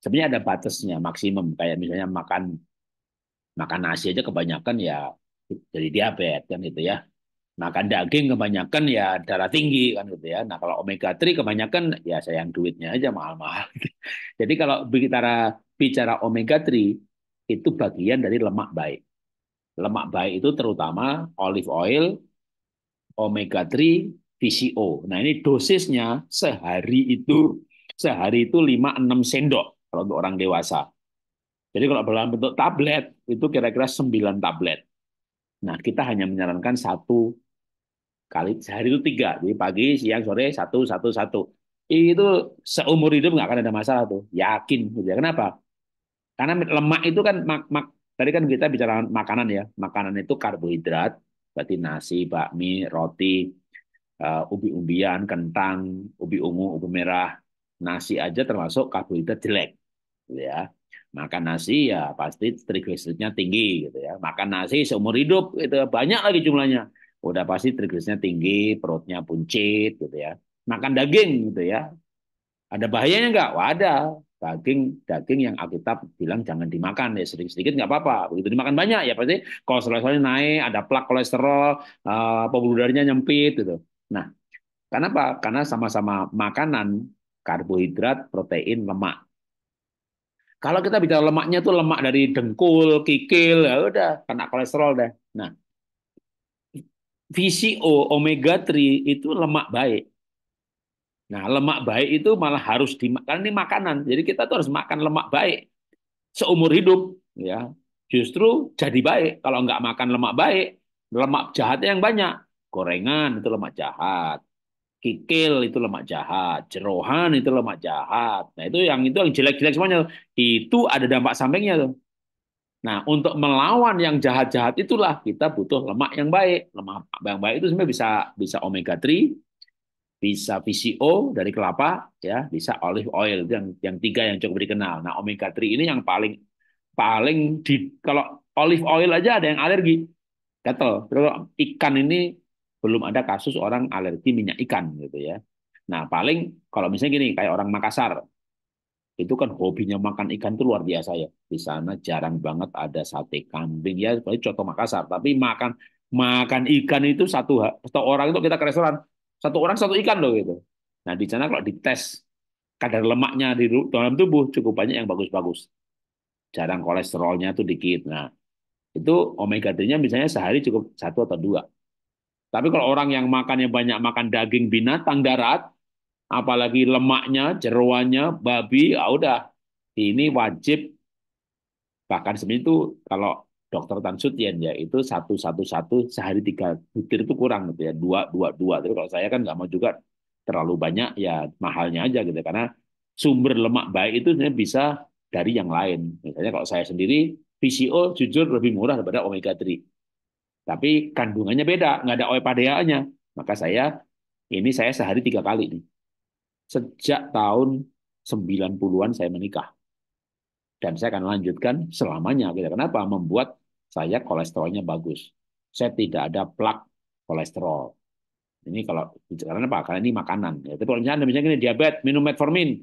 S1: sebenarnya ada batasnya maksimum. Kayak misalnya makan makan nasi aja kebanyakan ya jadi diabetes kan gitu ya makan daging kebanyakan ya darah tinggi kan gitu ya. Nah kalau omega 3 kebanyakan ya sayang duitnya aja mahal-mahal. [laughs] Jadi kalau bicara bicara omega 3 itu bagian dari lemak baik. Lemak baik itu terutama olive oil, omega 3, VCO. Nah ini dosisnya sehari itu sehari itu 5-6 sendok kalau untuk orang dewasa. Jadi kalau dalam bentuk tablet itu kira-kira 9 tablet. Nah, kita hanya menyarankan satu kali sehari itu tiga jadi pagi siang sore satu satu satu itu seumur hidup nggak akan ada masalah tuh yakin gitu ya kenapa karena lemak itu kan mak, mak, tadi kan kita bicara makanan ya makanan itu karbohidrat berarti nasi bakmi roti uh, ubi-umbian kentang ubi ungu ubi merah nasi aja termasuk karbohidrat jelek gitu ya makan nasi ya pasti trigliseridnya tinggi gitu ya makan nasi seumur hidup itu banyak lagi jumlahnya udah pasti trigliseridnya tinggi, perutnya buncit gitu ya. Makan daging gitu ya. Ada bahayanya nggak? Wah ada. Daging, daging yang Alkitab bilang jangan dimakan ya sedikit-sedikit nggak apa-apa. Begitu dimakan banyak ya pasti kolesterolnya naik, ada plak kolesterol, eh, pembuluh darahnya nyempit gitu. Nah, kenapa? Karena sama-sama makanan karbohidrat, protein, lemak. Kalau kita bicara lemaknya tuh lemak dari dengkul, kikil, ya udah kena kolesterol deh. Nah, VCO omega 3 itu lemak baik. Nah, lemak baik itu malah harus dimakan ini makanan. Jadi kita tuh harus makan lemak baik seumur hidup ya. Justru jadi baik kalau nggak makan lemak baik, lemak jahatnya yang banyak. Gorengan itu lemak jahat, kikil itu lemak jahat, jerohan itu lemak jahat. Nah, itu yang itu yang jelek-jelek semuanya. Itu ada dampak sampingnya tuh. Nah, untuk melawan yang jahat-jahat itulah kita butuh lemak yang baik. Lemak yang baik itu sebenarnya bisa bisa omega 3, bisa VCO dari kelapa, ya, bisa olive oil yang yang tiga yang cukup dikenal. Nah, omega 3 ini yang paling paling di kalau olive oil aja ada yang alergi. Gatel. Kalau ikan ini belum ada kasus orang alergi minyak ikan gitu ya. Nah, paling kalau misalnya gini kayak orang Makassar, itu kan hobinya makan ikan itu luar biasa ya. Di sana jarang banget ada sate kambing ya, seperti contoh Makassar. Tapi makan makan ikan itu satu satu orang itu kita ke restoran satu orang satu ikan loh gitu. Nah di sana kalau dites kadar lemaknya di dalam tubuh cukup banyak yang bagus-bagus. Jarang kolesterolnya tuh dikit. Nah itu omega 3-nya misalnya sehari cukup satu atau dua. Tapi kalau orang yang makannya banyak makan daging binatang darat, apalagi lemaknya, jeruannya, babi, ya udah ini wajib bahkan sebenarnya itu kalau dokter Tan Sutian ya, ya itu satu satu satu sehari tiga butir itu kurang gitu ya dua dua dua tapi kalau saya kan nggak mau juga terlalu banyak ya mahalnya aja gitu karena sumber lemak baik itu sebenarnya bisa dari yang lain misalnya kalau saya sendiri PCO jujur lebih murah daripada omega 3 tapi kandungannya beda nggak ada oepadeanya maka saya ini saya sehari tiga kali nih sejak tahun 90-an saya menikah. Dan saya akan lanjutkan selamanya. Gitu. Kenapa? Membuat saya kolesterolnya bagus. Saya tidak ada plak kolesterol. Ini kalau karena apa? Karena ini makanan. Ya, tapi kalau misalnya, misalnya ini diabetes, minum metformin,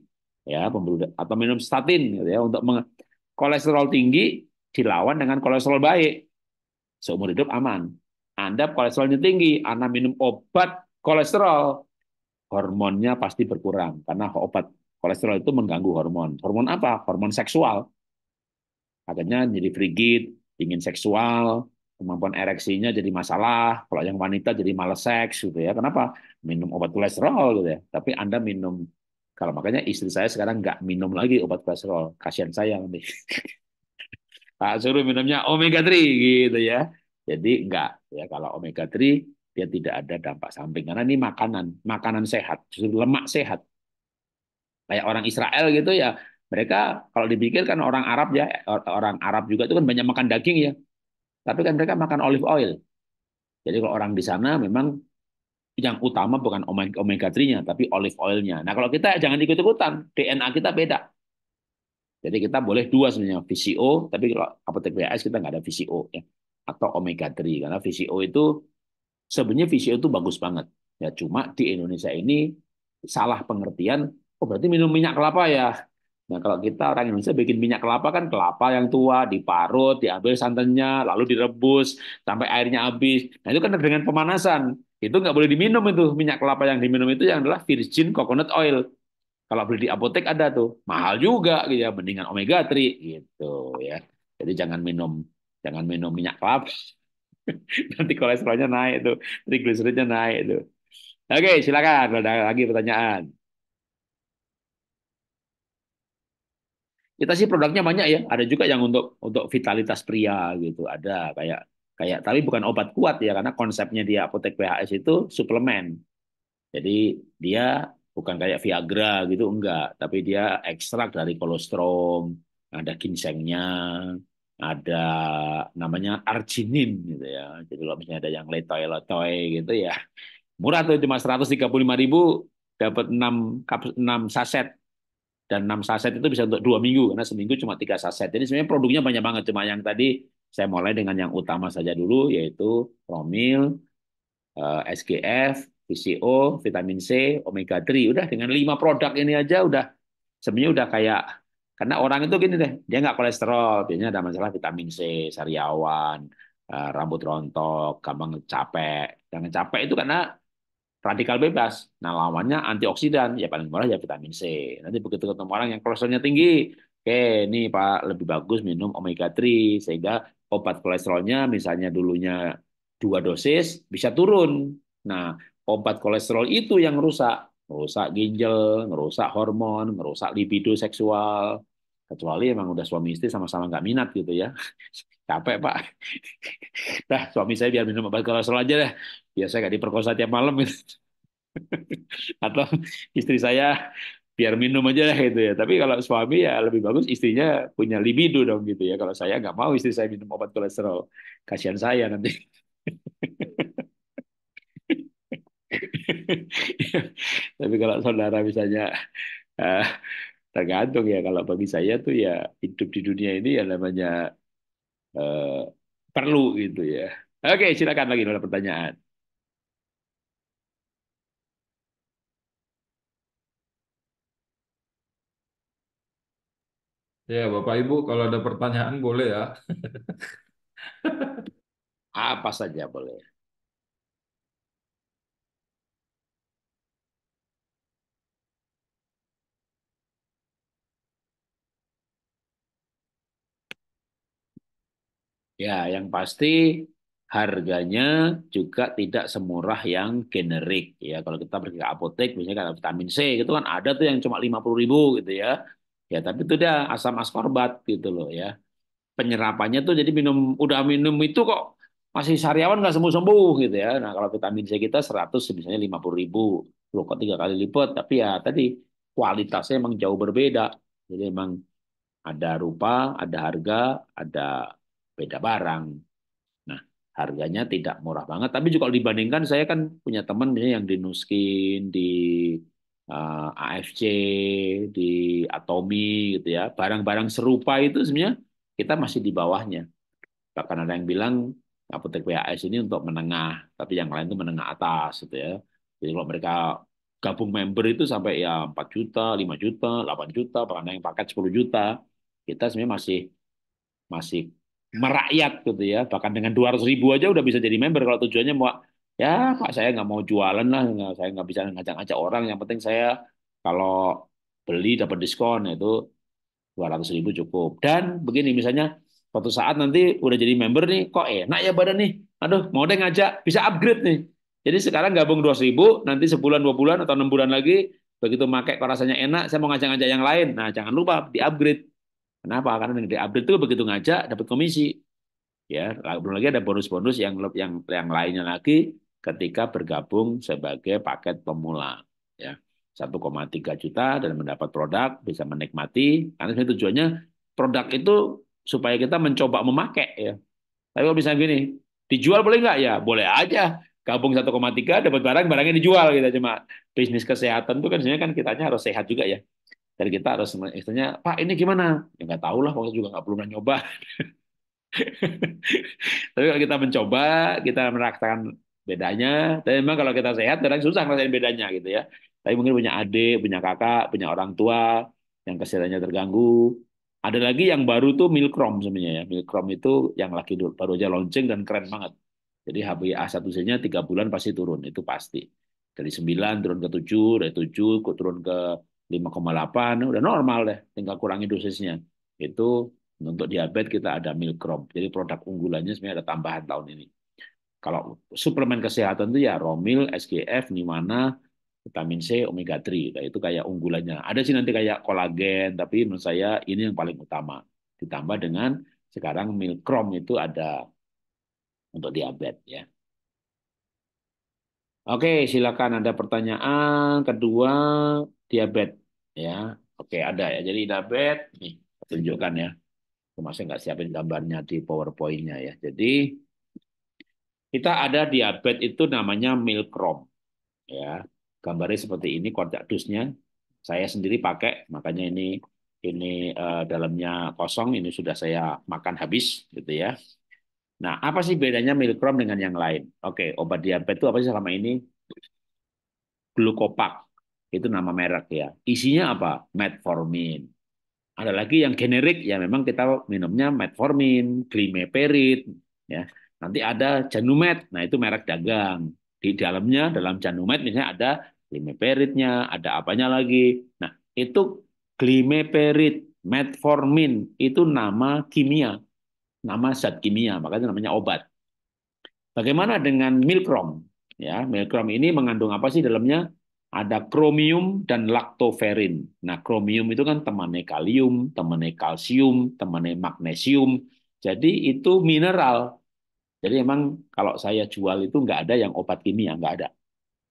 S1: ya pembuluh atau minum statin, gitu ya, untuk kolesterol tinggi dilawan dengan kolesterol baik. Seumur hidup aman. Anda kolesterolnya tinggi, Anda minum obat kolesterol, hormonnya pasti berkurang karena obat kolesterol itu mengganggu hormon. Hormon apa? Hormon seksual. Akhirnya jadi frigid, ingin seksual, kemampuan ereksinya jadi masalah. Kalau yang wanita jadi males seks gitu ya. Kenapa? Minum obat kolesterol gitu ya. Tapi Anda minum kalau makanya istri saya sekarang nggak minum lagi obat kolesterol. Kasihan saya nanti. [laughs] Pak suruh minumnya omega 3 gitu ya. Jadi enggak ya kalau omega 3 dia tidak ada dampak samping karena ini makanan makanan sehat justru lemak sehat kayak orang Israel gitu ya mereka kalau dipikirkan orang Arab ya orang Arab juga itu kan banyak makan daging ya tapi kan mereka makan olive oil jadi kalau orang di sana memang yang utama bukan omega 3-nya tapi olive oilnya. Nah kalau kita jangan ikut-ikutan, DNA kita beda. Jadi kita boleh dua sebenarnya VCO, tapi kalau apotek BAS kita nggak ada VCO ya atau omega 3 karena VCO itu Sebenarnya VCO itu bagus banget. Ya cuma di Indonesia ini salah pengertian. Oh berarti minum minyak kelapa ya. Nah kalau kita orang Indonesia bikin minyak kelapa kan kelapa yang tua diparut, diambil santannya, lalu direbus sampai airnya habis. Nah itu kan dengan pemanasan. Itu nggak boleh diminum itu minyak kelapa yang diminum itu yang adalah virgin coconut oil. Kalau beli di apotek ada tuh, mahal juga gitu ya, mendingan omega 3 gitu ya. Jadi jangan minum jangan minum minyak kelapa [laughs] Nanti kolesterolnya naik tuh, trigliseridnya naik tuh. Oke, silakan. Ada lagi pertanyaan. Kita sih produknya banyak ya. Ada juga yang untuk untuk vitalitas pria gitu. Ada kayak kayak tapi bukan obat kuat ya karena konsepnya dia apotek PHS itu suplemen. Jadi dia bukan kayak Viagra gitu enggak, tapi dia ekstrak dari kolostrum, ada ginsengnya, ada namanya arginin gitu ya. Jadi kalau misalnya ada yang letoy-letoy gitu ya, murah tuh cuma 135 ribu dapat 6, 6 saset dan 6 saset itu bisa untuk dua minggu karena seminggu cuma tiga saset. Jadi sebenarnya produknya banyak banget cuma yang tadi saya mulai dengan yang utama saja dulu yaitu promil, eh, SGF, PCO, vitamin C, omega 3. Udah dengan lima produk ini aja udah sebenarnya udah kayak karena orang itu gini deh, dia nggak kolesterol, biasanya ada masalah vitamin C, sariawan, eh, rambut rontok, gampang capek. Jangan capek itu karena radikal bebas. Nah, lawannya antioksidan, ya paling murah ya vitamin C. Nanti begitu ketemu orang yang kolesterolnya tinggi, oke, ini Pak, lebih bagus minum omega 3 sehingga obat kolesterolnya misalnya dulunya dua dosis bisa turun. Nah, obat kolesterol itu yang rusak merusak ginjal, merusak hormon, merusak libido seksual. Kecuali emang udah suami istri sama-sama nggak minat gitu ya. [laughs] Capek pak. Nah [laughs] suami saya biar minum obat kolesterol aja deh. Biasanya saya nggak diperkosa tiap malam. Gitu. [laughs] Atau istri saya biar minum aja lah gitu ya. Tapi kalau suami ya lebih bagus istrinya punya libido dong gitu ya. Kalau saya nggak mau istri saya minum obat kolesterol, kasihan saya nanti. [laughs] Tapi kalau saudara misalnya uh, tergantung ya kalau bagi saya tuh ya hidup di dunia ini ya namanya uh, perlu gitu ya. Oke, silakan lagi ada pertanyaan. Ya, Bapak Ibu, kalau ada pertanyaan boleh ya. [laughs] Apa saja boleh. Ya, yang pasti harganya juga tidak semurah yang generik ya. Kalau kita pergi ke apotek misalnya kan vitamin C gitu kan ada tuh yang cuma puluh ribu gitu ya. Ya, tapi itu dia asam askorbat gitu loh ya. Penyerapannya tuh jadi minum udah minum itu kok masih sariawan nggak sembuh-sembuh gitu ya. Nah, kalau vitamin C kita 100 misalnya puluh ribu. Loh kok tiga kali lipat, tapi ya tadi kualitasnya emang jauh berbeda. Jadi emang ada rupa, ada harga, ada beda barang. Nah, harganya tidak murah banget. Tapi juga dibandingkan, saya kan punya teman yang di Nuskin, di uh, eh, AFC, di Atomi, gitu ya. Barang-barang serupa itu sebenarnya kita masih di bawahnya. Bahkan ada yang bilang apotek PAS ini untuk menengah, tapi yang lain itu menengah atas, gitu ya. Jadi kalau mereka gabung member itu sampai ya 4 juta, 5 juta, 8 juta, bahkan yang paket 10 juta, kita sebenarnya masih masih merakyat gitu ya. Bahkan dengan 200 ribu aja udah bisa jadi member kalau tujuannya mau ya Pak saya nggak mau jualan lah, nggak, saya nggak bisa ngajak-ngajak orang. Yang penting saya kalau beli dapat diskon ya itu 200 ribu cukup. Dan begini misalnya suatu saat nanti udah jadi member nih, kok enak ya badan nih. Aduh, mau deh ngajak, bisa upgrade nih. Jadi sekarang gabung 200 ribu, nanti sebulan, dua bulan, atau enam bulan lagi, begitu make kok rasanya enak, saya mau ngajak-ngajak yang lain. Nah, jangan lupa di-upgrade. Kenapa? Karena di update itu begitu ngajak dapat komisi. Ya, belum lagi ada bonus-bonus yang yang yang lainnya lagi ketika bergabung sebagai paket pemula. Ya, 1,3 juta dan mendapat produk bisa menikmati. Karena tujuannya produk itu supaya kita mencoba memakai ya. Tapi kalau bisa gini, dijual boleh nggak? Ya boleh aja. Gabung 1,3 dapat barang, barangnya dijual kita gitu. cuma bisnis kesehatan itu kan sebenarnya kan kitanya harus sehat juga ya dan kita harus istilahnya Pak ini gimana ya nggak tahu lah waktu juga nggak perlu nyoba [laughs] tapi kalau kita mencoba kita merasakan bedanya tapi memang kalau kita sehat kadang susah ngerasain bedanya gitu ya tapi mungkin punya adik punya kakak punya orang tua yang kesehatannya terganggu ada lagi yang baru tuh Milkrom sebenarnya ya Milkrom itu yang lagi baru aja launching dan keren banget jadi HbA1c-nya tiga bulan pasti turun itu pasti dari 9 turun ke 7, dari 7 turun ke 5,8 udah normal deh, tinggal kurangi dosisnya. Itu untuk diabetes kita ada Milkrom. Jadi produk unggulannya sebenarnya ada tambahan tahun ini. Kalau suplemen kesehatan itu ya Romil, SGF, Nimana, vitamin C, omega 3. itu kayak unggulannya. Ada sih nanti kayak kolagen, tapi menurut saya ini yang paling utama. Ditambah dengan sekarang Milkrom itu ada untuk diabetes ya. Oke, silakan ada pertanyaan kedua diabetes ya. Oke, ada ya. Jadi diabetes nih tunjukkan ya. Cuma saya nggak siapin gambarnya di PowerPoint-nya ya. Jadi kita ada diabetes itu namanya milkrom ya. Gambarnya seperti ini kontak dusnya. Saya sendiri pakai makanya ini ini uh, dalamnya kosong, ini sudah saya makan habis gitu ya. Nah, apa sih bedanya Milkrom dengan yang lain? Oke, obat diabetes itu apa sih selama ini? Glukopak itu nama merek ya. Isinya apa? Metformin. Ada lagi yang generik ya memang kita minumnya metformin, glimeperit ya. Nanti ada Janumet. Nah, itu merek dagang. Di dalamnya dalam Janumet misalnya ada glimeperitnya, ada apanya lagi. Nah, itu glimeperit, metformin itu nama kimia, nama zat kimia, makanya namanya obat. Bagaimana dengan milkrom? Ya, milkrom ini mengandung apa sih dalamnya? ada kromium dan laktoferin. Nah, kromium itu kan temannya kalium, temannya kalsium, temannya magnesium. Jadi itu mineral. Jadi emang kalau saya jual itu nggak ada yang obat kimia, nggak ada.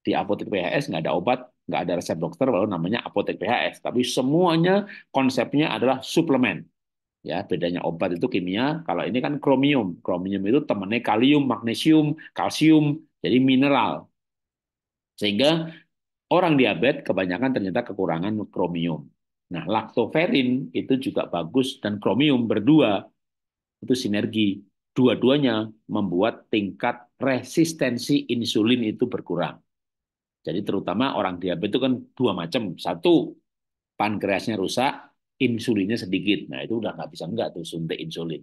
S1: Di apotek PHS nggak ada obat, nggak ada resep dokter, walau namanya apotek PHS. Tapi semuanya konsepnya adalah suplemen. Ya, bedanya obat itu kimia, kalau ini kan kromium. Kromium itu temannya kalium, magnesium, kalsium, jadi mineral. Sehingga Orang diabetes kebanyakan ternyata kekurangan kromium. Nah, laktoferin itu juga bagus dan kromium berdua itu sinergi. Dua-duanya membuat tingkat resistensi insulin itu berkurang. Jadi terutama orang diabetes itu kan dua macam. Satu, pankreasnya rusak, insulinnya sedikit. Nah, itu udah nggak bisa nggak tuh suntik insulin.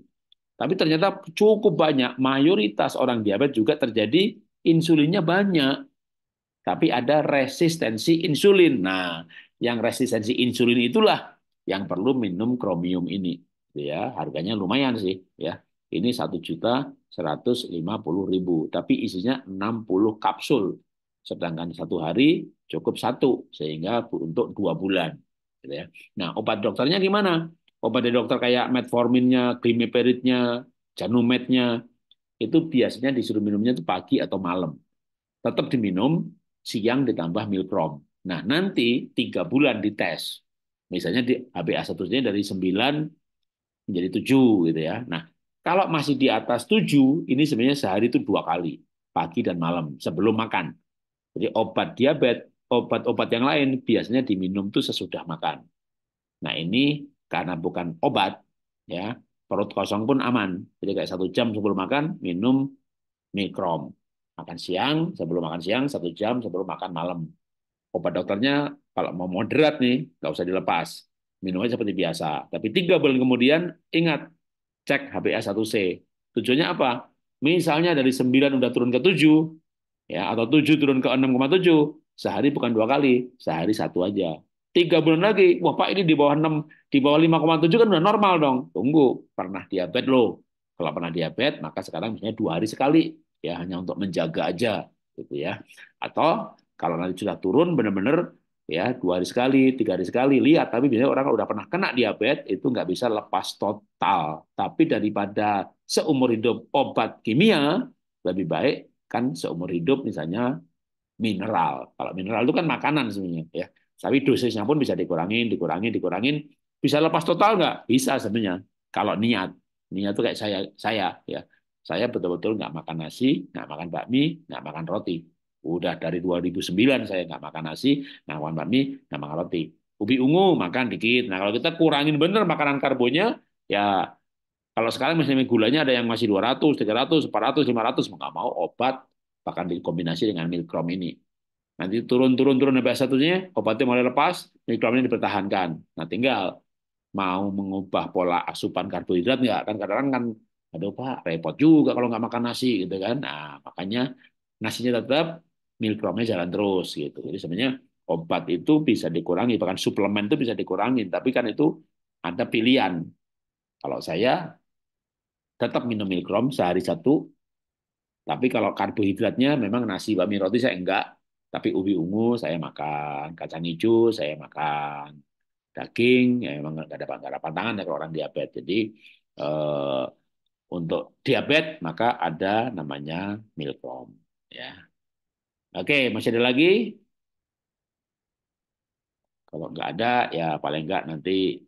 S1: Tapi ternyata cukup banyak, mayoritas orang diabetes juga terjadi insulinnya banyak tapi ada resistensi insulin. Nah, yang resistensi insulin itulah yang perlu minum kromium ini. Gitu ya, harganya lumayan sih, ya. Ini satu juta seratus lima puluh ribu, tapi isinya enam puluh kapsul. Sedangkan satu hari cukup satu, sehingga untuk dua bulan. Gitu ya. Nah, obat dokternya gimana? Obat dari dokter kayak metforminnya, glimepiridnya, janumetnya, itu biasanya disuruh minumnya itu pagi atau malam. Tetap diminum, siang ditambah milkrom. Nah, nanti tiga bulan dites. Misalnya di hba satunya dari 9 menjadi 7 gitu ya. Nah, kalau masih di atas 7, ini sebenarnya sehari itu dua kali, pagi dan malam sebelum makan. Jadi obat diabetes, obat-obat yang lain biasanya diminum tuh sesudah makan. Nah, ini karena bukan obat ya, perut kosong pun aman. Jadi kayak satu jam sebelum makan minum mikrom makan siang, sebelum makan siang, satu jam sebelum makan malam. Obat dokternya kalau mau moderat nih, nggak usah dilepas. Minumnya seperti biasa. Tapi tiga bulan kemudian, ingat, cek HbA1c. Tujuannya apa? Misalnya dari sembilan udah turun ke tujuh ya, atau tujuh turun ke enam koma tujuh sehari bukan dua kali, sehari satu aja. Tiga bulan lagi, wah Pak ini di bawah enam di bawah lima koma tujuh kan udah normal dong. Tunggu, pernah diabetes loh. Kalau pernah diabetes, maka sekarang misalnya dua hari sekali ya hanya untuk menjaga aja gitu ya atau kalau nanti sudah turun benar-benar ya dua hari sekali tiga hari sekali lihat tapi biasanya orang kalau udah pernah kena diabetes itu nggak bisa lepas total tapi daripada seumur hidup obat kimia lebih baik kan seumur hidup misalnya mineral kalau mineral itu kan makanan sebenarnya ya tapi dosisnya pun bisa dikurangin dikurangin dikurangin bisa lepas total nggak bisa sebenarnya kalau niat niat itu kayak saya saya ya saya betul-betul nggak makan nasi, nggak makan bakmi, nggak makan roti. Udah dari 2009 saya nggak makan nasi, nggak makan bakmi, nggak makan roti. Ubi ungu makan dikit. Nah kalau kita kurangin bener makanan karbonnya, ya kalau sekarang misalnya gulanya ada yang masih 200, 300, 400, 500, nggak mau obat bahkan dikombinasi dengan milkrom ini. Nanti turun-turun-turun sampai satunya, obatnya mulai lepas, ini dipertahankan. Nah tinggal mau mengubah pola asupan karbohidrat nggak? Kan kadang-kadang kan Aduh Pak, repot juga kalau nggak makan nasi gitu kan. Nah, makanya nasinya tetap, meal programnya jalan terus gitu. Jadi sebenarnya obat itu bisa dikurangi, bahkan suplemen itu bisa dikurangi, tapi kan itu ada pilihan. Kalau saya tetap minum milkrom sehari satu, tapi kalau karbohidratnya memang nasi, bami roti saya enggak, tapi ubi ungu saya makan, kacang hijau saya makan, daging ya memang nggak ada ada pantangan ya kalau orang diabetes. Jadi eh, untuk diabetes maka ada namanya Milkom ya. Oke, masih ada lagi? Kalau nggak ada ya paling nggak nanti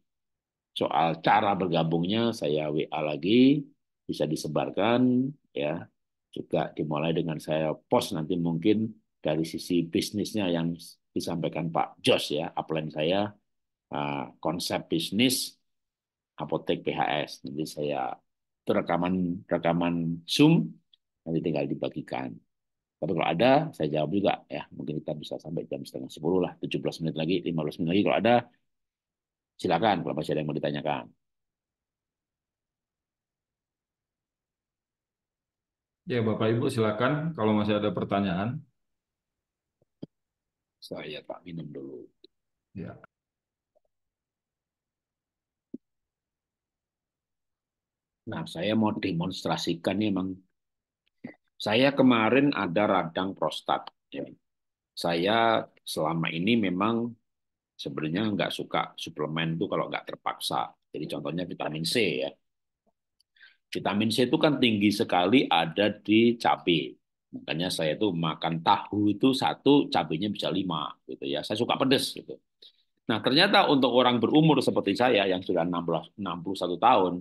S1: soal cara bergabungnya saya WA lagi bisa disebarkan ya. Juga dimulai dengan saya post nanti mungkin dari sisi bisnisnya yang disampaikan Pak Jos ya, upline saya ah, konsep bisnis apotek PHS. Nanti saya itu rekaman rekaman Zoom nanti tinggal dibagikan. Tapi kalau ada, saya jawab juga ya. Mungkin kita bisa sampai jam setengah sepuluh lah, 17 menit lagi, 15 menit lagi. Kalau ada, silakan kalau masih ada yang mau ditanyakan. Ya, Bapak Ibu silakan kalau masih ada pertanyaan. Saya tak minum dulu. Ya. Nah, saya mau demonstrasikan nih, emang Saya kemarin ada radang prostat. Ya. Saya selama ini memang sebenarnya nggak suka suplemen itu kalau nggak terpaksa. Jadi contohnya vitamin C ya. Vitamin C itu kan tinggi sekali ada di cabai. Makanya saya itu makan tahu itu satu, cabainya bisa lima. gitu ya. Saya suka pedes. Gitu. Nah ternyata untuk orang berumur seperti saya yang sudah 16, 61 tahun,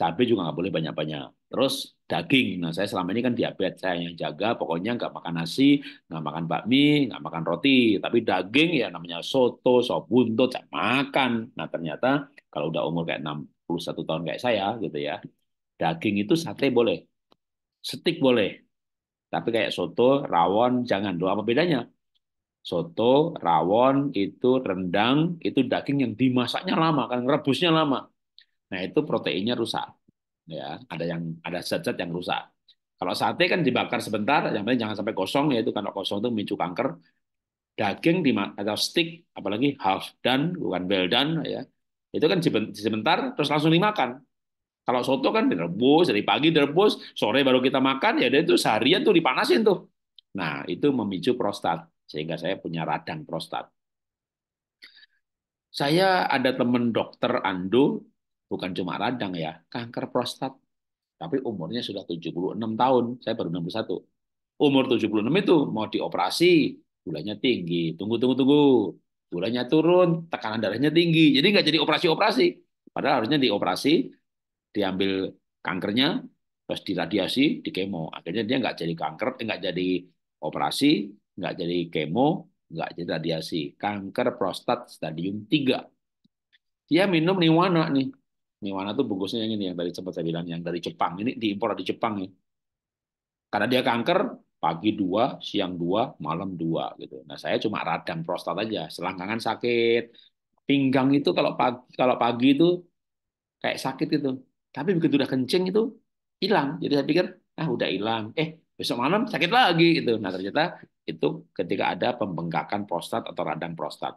S1: cabai juga nggak boleh banyak-banyak. Terus daging, nah saya selama ini kan diabetes, saya yang jaga, pokoknya nggak makan nasi, nggak makan bakmi, nggak makan roti, tapi daging ya namanya soto, sop buntut, saya makan. Nah ternyata kalau udah umur kayak 61 tahun kayak saya gitu ya, daging itu sate boleh, stik boleh, tapi kayak soto, rawon, jangan. Doa apa bedanya? Soto, rawon, itu rendang, itu daging yang dimasaknya lama, kan rebusnya lama. Nah itu proteinnya rusak. Ya, ada yang ada zat-zat yang rusak. Kalau sate kan dibakar sebentar, yang penting jangan sampai kosong ya itu karena kosong itu memicu kanker. Daging di atau stick apalagi half done bukan well done ya. Itu kan sebentar terus langsung dimakan. Kalau soto kan direbus dari pagi direbus, sore baru kita makan ya itu seharian tuh dipanasin tuh. Nah, itu memicu prostat sehingga saya punya radang prostat. Saya ada teman dokter Ando bukan cuma radang ya, kanker prostat. Tapi umurnya sudah 76 tahun, saya baru 61. Umur 76 itu mau dioperasi, gulanya tinggi. Tunggu, tunggu, tunggu. Gulanya turun, tekanan darahnya tinggi. Jadi nggak jadi operasi-operasi. Padahal harusnya dioperasi, diambil kankernya, terus diradiasi, dikemo. Akhirnya dia nggak jadi kanker, eh, nggak jadi operasi, nggak jadi kemo, nggak jadi radiasi. Kanker prostat stadium 3. Dia minum niwana nih, Miwana tuh bungkusnya yang ini yang dari sempat saya bilang yang dari Jepang. Ini diimpor dari Jepang ya. Karena dia kanker, pagi dua, siang dua, malam dua gitu. Nah saya cuma radang prostat aja, selangkangan sakit, pinggang itu kalau pagi kalau pagi itu kayak sakit gitu. Tapi begitu udah kencing itu hilang. Jadi saya pikir ah udah hilang. Eh besok malam sakit lagi gitu. Nah ternyata itu ketika ada pembengkakan prostat atau radang prostat.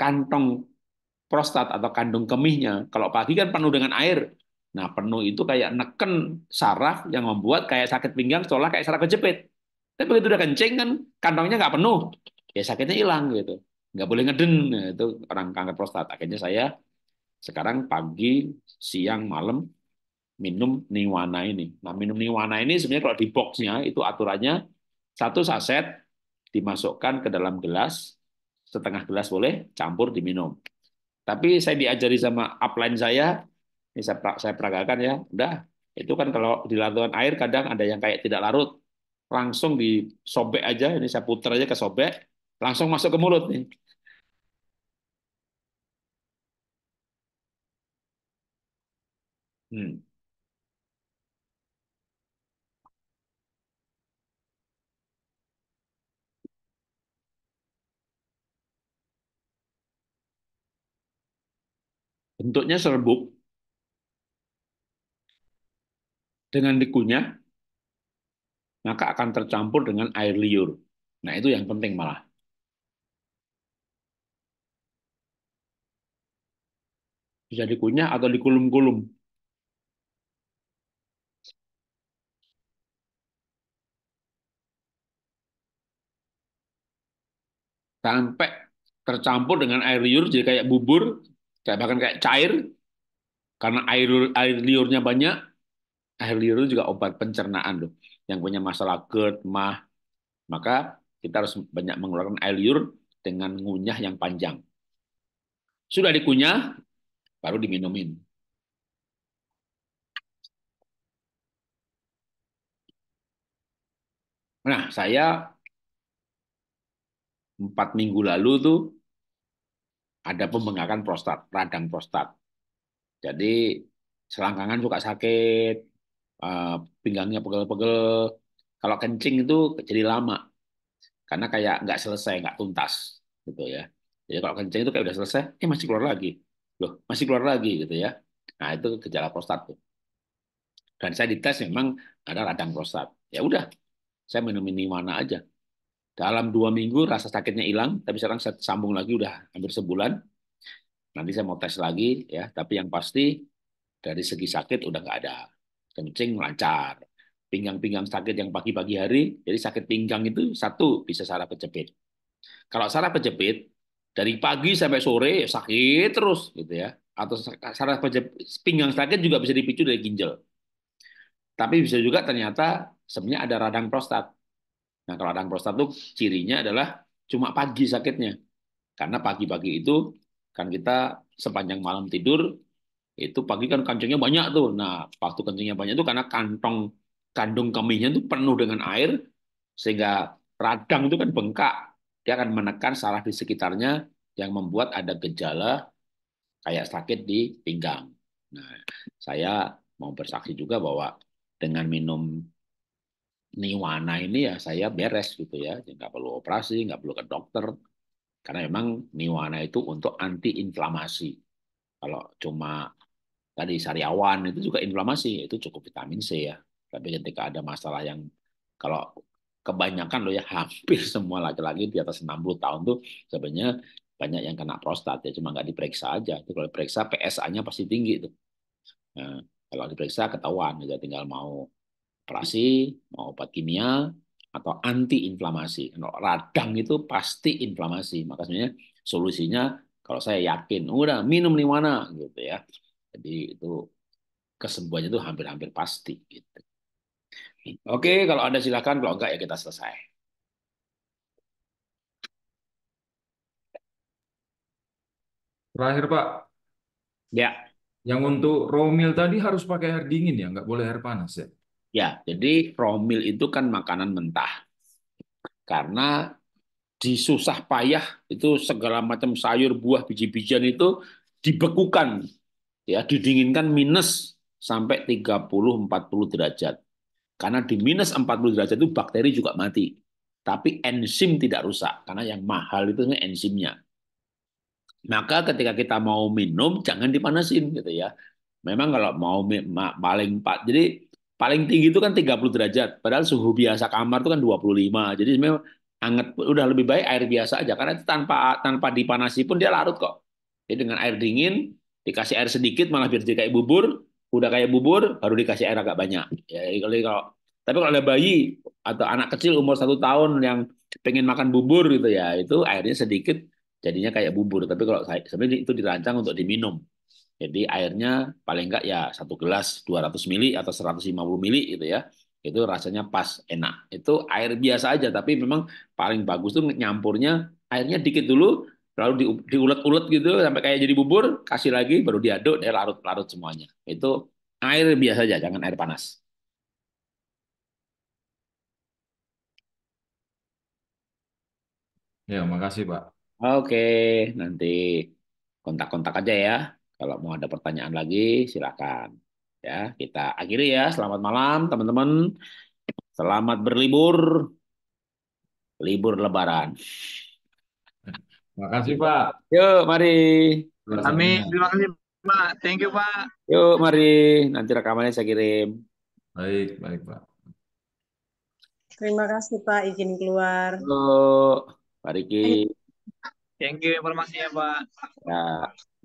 S1: Kantong prostat atau kandung kemihnya. Kalau pagi kan penuh dengan air. Nah, penuh itu kayak neken saraf yang membuat kayak sakit pinggang seolah kayak saraf kejepit. Tapi begitu udah kencing kan kandungnya nggak penuh. Ya sakitnya hilang gitu. Nggak boleh ngeden. Nah, itu orang kanker prostat. Akhirnya saya sekarang pagi, siang, malam minum niwana ini. Nah, minum niwana ini sebenarnya kalau di boxnya itu aturannya satu saset dimasukkan ke dalam gelas, setengah gelas boleh, campur diminum. Tapi saya diajari sama upline saya, ini saya, saya peragakan ya, udah itu kan kalau di larutan air kadang ada yang kayak tidak larut, langsung disobek aja, ini saya putar aja ke sobek, langsung masuk ke mulut nih. Hmm. bentuknya serbuk dengan dikunyah maka akan tercampur dengan air liur. Nah, itu yang penting malah. Bisa dikunyah atau dikulum-kulum. sampai tercampur dengan air liur jadi kayak bubur kayak bahkan kayak cair karena air air liurnya banyak air liur itu juga obat pencernaan loh yang punya masalah GERD, mah maka kita harus banyak mengeluarkan air liur dengan ngunyah yang panjang. Sudah dikunyah, baru diminumin. Nah, saya empat minggu lalu tuh ada pembengkakan prostat, radang prostat. Jadi selangkangan suka sakit, eh, pinggangnya pegel-pegel. Kalau kencing itu jadi lama, karena kayak nggak selesai, nggak tuntas, gitu ya. Jadi kalau kencing itu kayak udah selesai, eh masih keluar lagi, loh masih keluar lagi, gitu ya. Nah itu gejala prostat tuh. Dan saya dites memang ada radang prostat. Ya udah, saya minum ini mana aja, dalam dua minggu rasa sakitnya hilang, tapi sekarang saya sambung lagi udah hampir sebulan. Nanti saya mau tes lagi ya, tapi yang pasti dari segi sakit udah nggak ada. Kencing lancar. Pinggang-pinggang sakit yang pagi-pagi hari, jadi sakit pinggang itu satu bisa saraf kejepit. Kalau saraf kejepit dari pagi sampai sore ya sakit terus gitu ya. Atau saraf kejepit, pinggang sakit juga bisa dipicu dari ginjal. Tapi bisa juga ternyata sebenarnya ada radang prostat. Nah, kalau radang prostat tuh cirinya adalah cuma pagi sakitnya. Karena pagi-pagi itu kan kita sepanjang malam tidur itu pagi kan kancingnya banyak tuh. Nah, waktu kencingnya banyak itu karena kantong kandung kemihnya itu penuh dengan air sehingga radang itu kan bengkak. Dia akan menekan saraf di sekitarnya yang membuat ada gejala kayak sakit di pinggang. Nah, saya mau bersaksi juga bahwa dengan minum niwana ini ya saya beres gitu ya, nggak perlu operasi, nggak perlu ke dokter, karena memang niwana itu untuk antiinflamasi. Kalau cuma tadi sariawan itu juga inflamasi, itu cukup vitamin C ya. Tapi ketika ada masalah yang kalau kebanyakan loh ya [laughs] hampir semua laki-laki di atas 60 tahun tuh sebenarnya banyak yang kena prostat ya cuma nggak diperiksa aja itu kalau diperiksa PSA-nya pasti tinggi tuh nah, kalau diperiksa ketahuan ya tinggal mau operasi, mau obat kimia, atau antiinflamasi. Kalau Radang itu pasti inflamasi. Maka sebenarnya solusinya kalau saya yakin, udah minum mana gitu ya. Jadi itu kesembuhannya itu hampir-hampir pasti gitu. Oke, kalau ada silakan, kalau enggak ya kita selesai. Terakhir Pak. Ya. Yang untuk romil tadi harus pakai air dingin ya, nggak boleh air panas ya? Ya, jadi romil itu kan makanan mentah. Karena di susah payah itu segala macam sayur, buah, biji-bijian itu dibekukan, ya didinginkan minus sampai 30-40 derajat. Karena di minus 40 derajat itu bakteri juga mati. Tapi enzim tidak rusak, karena yang mahal itu enzimnya. Maka ketika kita mau minum, jangan dipanasin gitu ya. Memang kalau mau paling pak, jadi paling tinggi itu kan 30 derajat. Padahal suhu biasa kamar itu kan 25. Jadi memang anget udah lebih baik air biasa aja karena itu tanpa tanpa dipanasi pun dia larut kok. Jadi dengan air dingin dikasih air sedikit malah biar jadi kayak bubur, udah kayak bubur baru dikasih air agak banyak. Ya kalau kalau tapi kalau ada bayi atau anak kecil umur satu tahun yang pengen makan bubur gitu ya, itu airnya sedikit jadinya kayak bubur. Tapi kalau sebenarnya itu dirancang untuk diminum. Jadi airnya paling enggak ya satu gelas 200 mili atau 150 mili gitu ya. Itu rasanya pas enak. Itu air biasa aja tapi memang paling bagus tuh nyampurnya airnya dikit dulu lalu di, diulet-ulet gitu sampai kayak jadi bubur, kasih lagi baru diaduk dia larut-larut semuanya. Itu air biasa aja, jangan air panas. Ya, makasih, Pak. Oke, nanti kontak-kontak aja ya. Kalau mau ada pertanyaan lagi, silakan. Ya, kita akhiri ya. Selamat malam, teman-teman. Selamat berlibur. Libur lebaran. terima kasih Pak. Yuk, mari. kami Terima kasih, Pak. Thank you, Pak. Yuk, mari. Nanti rekamannya saya kirim. Baik, baik, Pak. Terima kasih, Pak. Izin keluar. Halo, Pak Riki. Thank you informasinya, Pak. Ya.